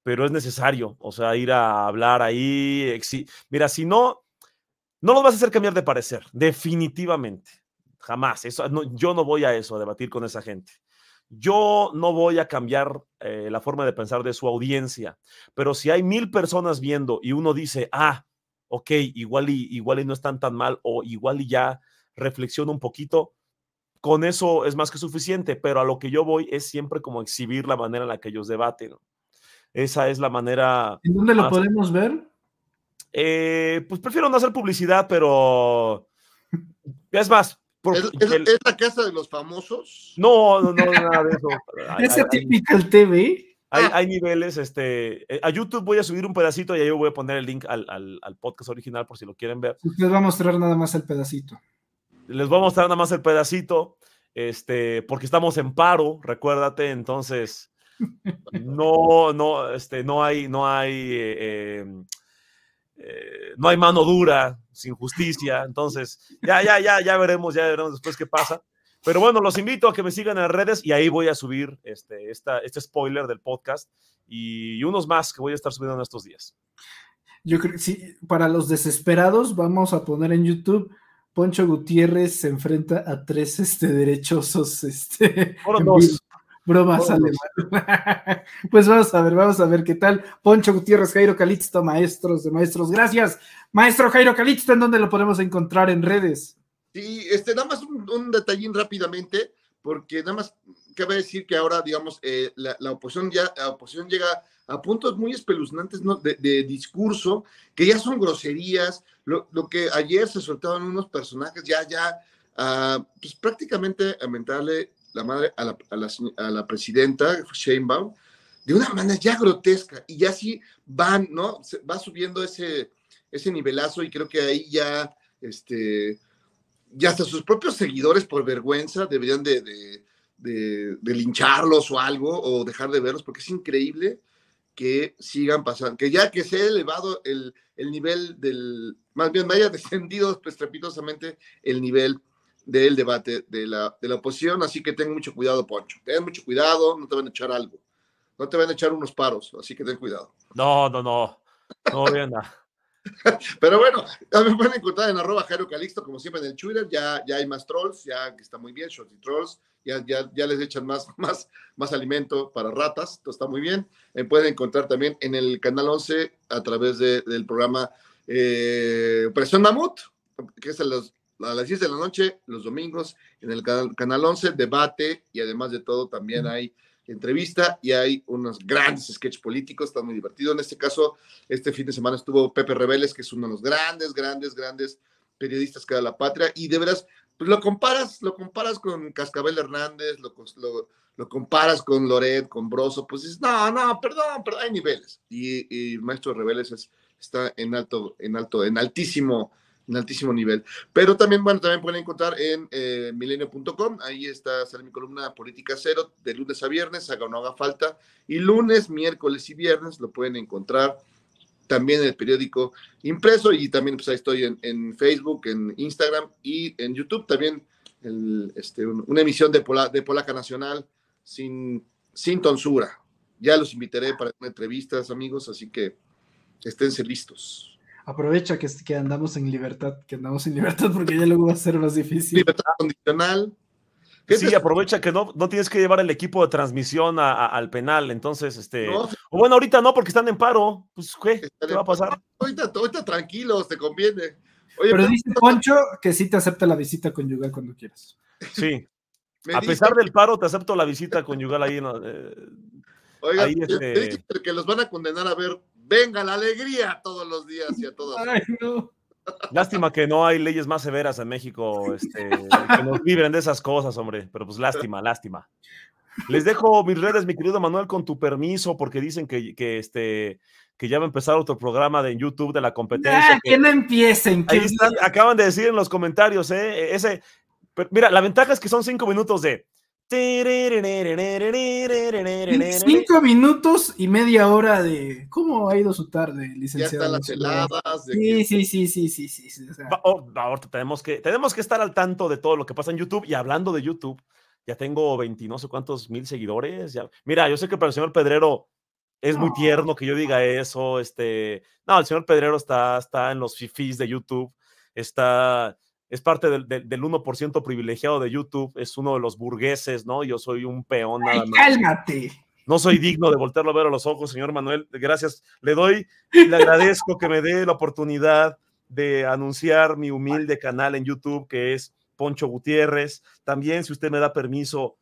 pero es necesario, o sea, ir a hablar ahí. Mira, si no, no los vas a hacer cambiar de parecer, definitivamente, jamás. Eso, yo no voy a eso, a debatir con esa gente. Yo no voy a cambiar eh, la forma de pensar de su audiencia, pero si hay mil personas viendo y uno dice, ah, ok, igual y, igual y no están tan mal o igual y ya reflexiono un poquito, con eso es más que suficiente, pero a lo que yo voy es siempre como exhibir la manera en la que ellos debaten. Esa es la manera. ¿En dónde lo podemos ver? Eh, pues prefiero no hacer publicidad, pero es más, ¿Es, la casa de los famosos? No, no, no, nada de eso. ¿Es el TV? Ah. Hay, niveles, este, eh, a YouTube voy a subir un pedacito y ahí voy a poner el link al, podcast original por si lo quieren ver. Les va a mostrar nada más el pedacito. Les voy a mostrar nada más el pedacito, este, porque estamos en paro, recuérdate, entonces no, no, este, no hay, no hay eh, em, eh, no hay mano dura, sin justicia. Entonces, ya, ya, ya, ya veremos, ya veremos después qué pasa. Pero bueno, los invito a que me sigan en las redes y ahí voy a subir este, esta, este spoiler del podcast y, unos más que voy a estar subiendo en estos días. Yo creo que sí, para los desesperados vamos a poner en YouTube Poncho Gutiérrez se enfrenta a tres este, derechosos. Este, Bromas pues vamos a ver, vamos a ver qué tal. Poncho Gutiérrez, Jairo Calixto, maestros de maestros. Gracias. Maestro Jairo Calixto, ¿en dónde lo podemos encontrar en redes? Sí, este, nada más un, detallín rápidamente, porque nada más cabe decir que ahora, digamos, eh, la, oposición ya, la oposición llega a puntos muy espeluznantes ¿no? de, discurso, que ya son groserías, lo, que ayer se soltaron unos personajes, ya, ya, ah, pues prácticamente mentarle la madre a la, a presidenta Sheinbaum de una manera ya grotesca y ya sí van, ¿no? va subiendo ese, ese nivelazo y creo que ahí ya, este, ya hasta sus propios seguidores por vergüenza deberían de, de, lincharlos o algo o dejar de verlos porque es increíble que sigan pasando, que ya que se ha elevado el, nivel del, más bien haya descendido estrepitosamente el nivel del debate de la, de la oposición, así que ten mucho cuidado, Poncho. Ten mucho cuidado, no te van a echar algo. No te van a echar unos paros, así que ten cuidado. No, no, no. No venga. nada. Pero bueno, también pueden encontrar en arroba Jairo Calixto, como siempre en el Twitter, ya, ya hay más trolls, ya que está muy bien, shorty trolls, ya, ya, ya, les echan más, más, más alimento para ratas, esto está muy bien. Me pueden encontrar también en el Canal 11 a través del programa eh, Presión Mamut, que es el, a las 10 de la noche, los domingos, en el canal, canal 11, debate y además de todo también hay entrevista y hay unos grandes sketches políticos, está muy divertido. En este caso, este fin de semana estuvo Pepe Rebeles, que es uno de los grandes, grandes, grandes periodistas que da la patria y de veras, pues, lo comparas, lo comparas con Cascabel Hernández, lo, lo, comparas con Loret, con Broso, pues dices, no, no, perdón, pero hay niveles. Y, Maestro Rebeles está en alto, en alto, en altísimo en altísimo nivel. Pero también, bueno, también pueden encontrar en eh, milenio.com, ahí está, sale mi columna Política Cero, de lunes a viernes, haga o no haga falta, y lunes, miércoles y viernes lo pueden encontrar también en el periódico impreso, y también pues ahí estoy en, Facebook, en Instagram y en YouTube también, este, una emisión de, de Polaca Nacional sin, sin tonsura. Ya los invitaré para entrevistas, amigos, así que esténse listos aprovecha que, que andamos en libertad, que andamos en libertad porque ya luego va a ser más difícil. Libertad condicional. Sí, aprovecha que no, no tienes que llevar el equipo de transmisión al penal. Entonces, este. o bueno, ahorita no, porque están en paro. Pues, ¿qué? va a pasar? Ahorita, ahorita tranquilos, te conviene. pero, dice Poncho que sí te acepta la visita conyugal cuando quieras. Sí. a pesar del paro, te acepto la visita conyugal ahí. En, eh, Oiga, este, que los van a condenar a ver venga la alegría todos los días y a todos. Lástima que no hay leyes más severas en México este, que nos libren de esas cosas, hombre. Pero pues lástima, lástima. Les dejo mis redes, mi querido Manuel, con tu permiso, porque dicen que, este, que ya va a empezar otro programa de YouTube de la competencia. Ah, que, no empiecen. acaban de decir en los comentarios, ¿eh? Ese, mira, la ventaja es que son cinco minutos de Cinco minutos y media hora de. ¿Cómo ha ido su tarde, licenciado? Ya están las heladas. sí, sí, sí, sí, sí, sí, oh, Ahora tenemos que, tenemos que estar al tanto de todo lo que pasa en YouTube. Y hablando de YouTube, ya tengo 20, no sé cuántos mil seguidores. Mira, yo sé que para el señor Pedrero es muy tierno que yo diga eso. Este, no, el señor Pedrero está, está en los fifis de YouTube. Está es parte del, 1% privilegiado de YouTube, es uno de los burgueses, ¿no? Yo soy un peón nada más. ¡Cálmate! No soy digno de voltearlo a ver a los ojos, señor Manuel. Gracias. Le doy, y le agradezco que me dé la oportunidad de anunciar mi humilde canal en YouTube, que es Poncho Gutiérrez. También, si usted me da permiso,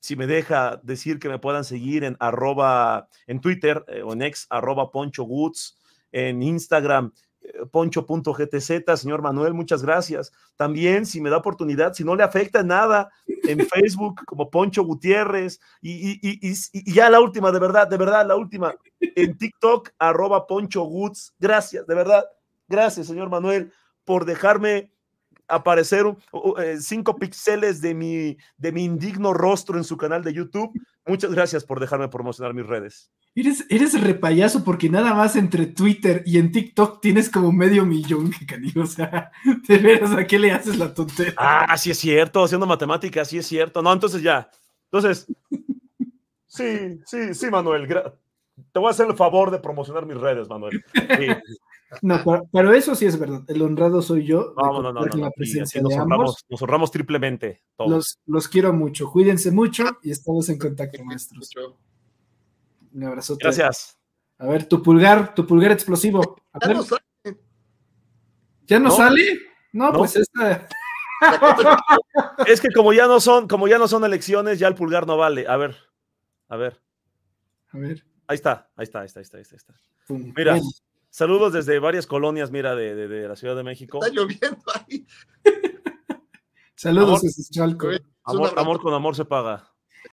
si me deja decir que me puedan seguir en arroba, en Twitter eh, o en ex arroba Poncho Goods, en Instagram poncho.gtz, señor Manuel, muchas gracias. También, si me da oportunidad, si no le afecta nada, en Facebook, como Poncho Gutiérrez, y, ya la última, de verdad, de verdad, la última, en TikTok, arroba Poncho Woods, Gracias, de verdad, gracias, señor Manuel, por dejarme aparecer eh, cinco píxeles de mi, de mi indigno rostro en su canal de YouTube. Muchas gracias por dejarme promocionar mis redes. Eres, eres repayaso porque nada más entre Twitter y en TikTok tienes como medio millón, canijo. O sea, de ¿a qué le haces la tontería? Ah, sí es cierto, haciendo matemáticas, sí es cierto. No, entonces ya. Entonces, sí, sí, sí, Manuel. Te voy a hacer el favor de promocionar mis redes, Manuel. Sí. No, pero, eso sí es verdad. El honrado soy yo. nos, honramos, triplemente. Los, quiero mucho. Cuídense mucho y estamos en contacto, maestros. Un abrazo. Gracias. A ver, tu pulgar, tu pulgar explosivo. ¿Ya no, sale? No, pues esta. es que como ya no son, como ya no son elecciones, ya el pulgar no vale. A ver, a ver. A ver. Ahí está, ahí está, ahí está, ahí está, ahí está. Mira. Saludos desde varias colonias, mira, de, de, la Ciudad de México. Está lloviendo ahí. Saludos desde Chalco. amor, con amor se paga.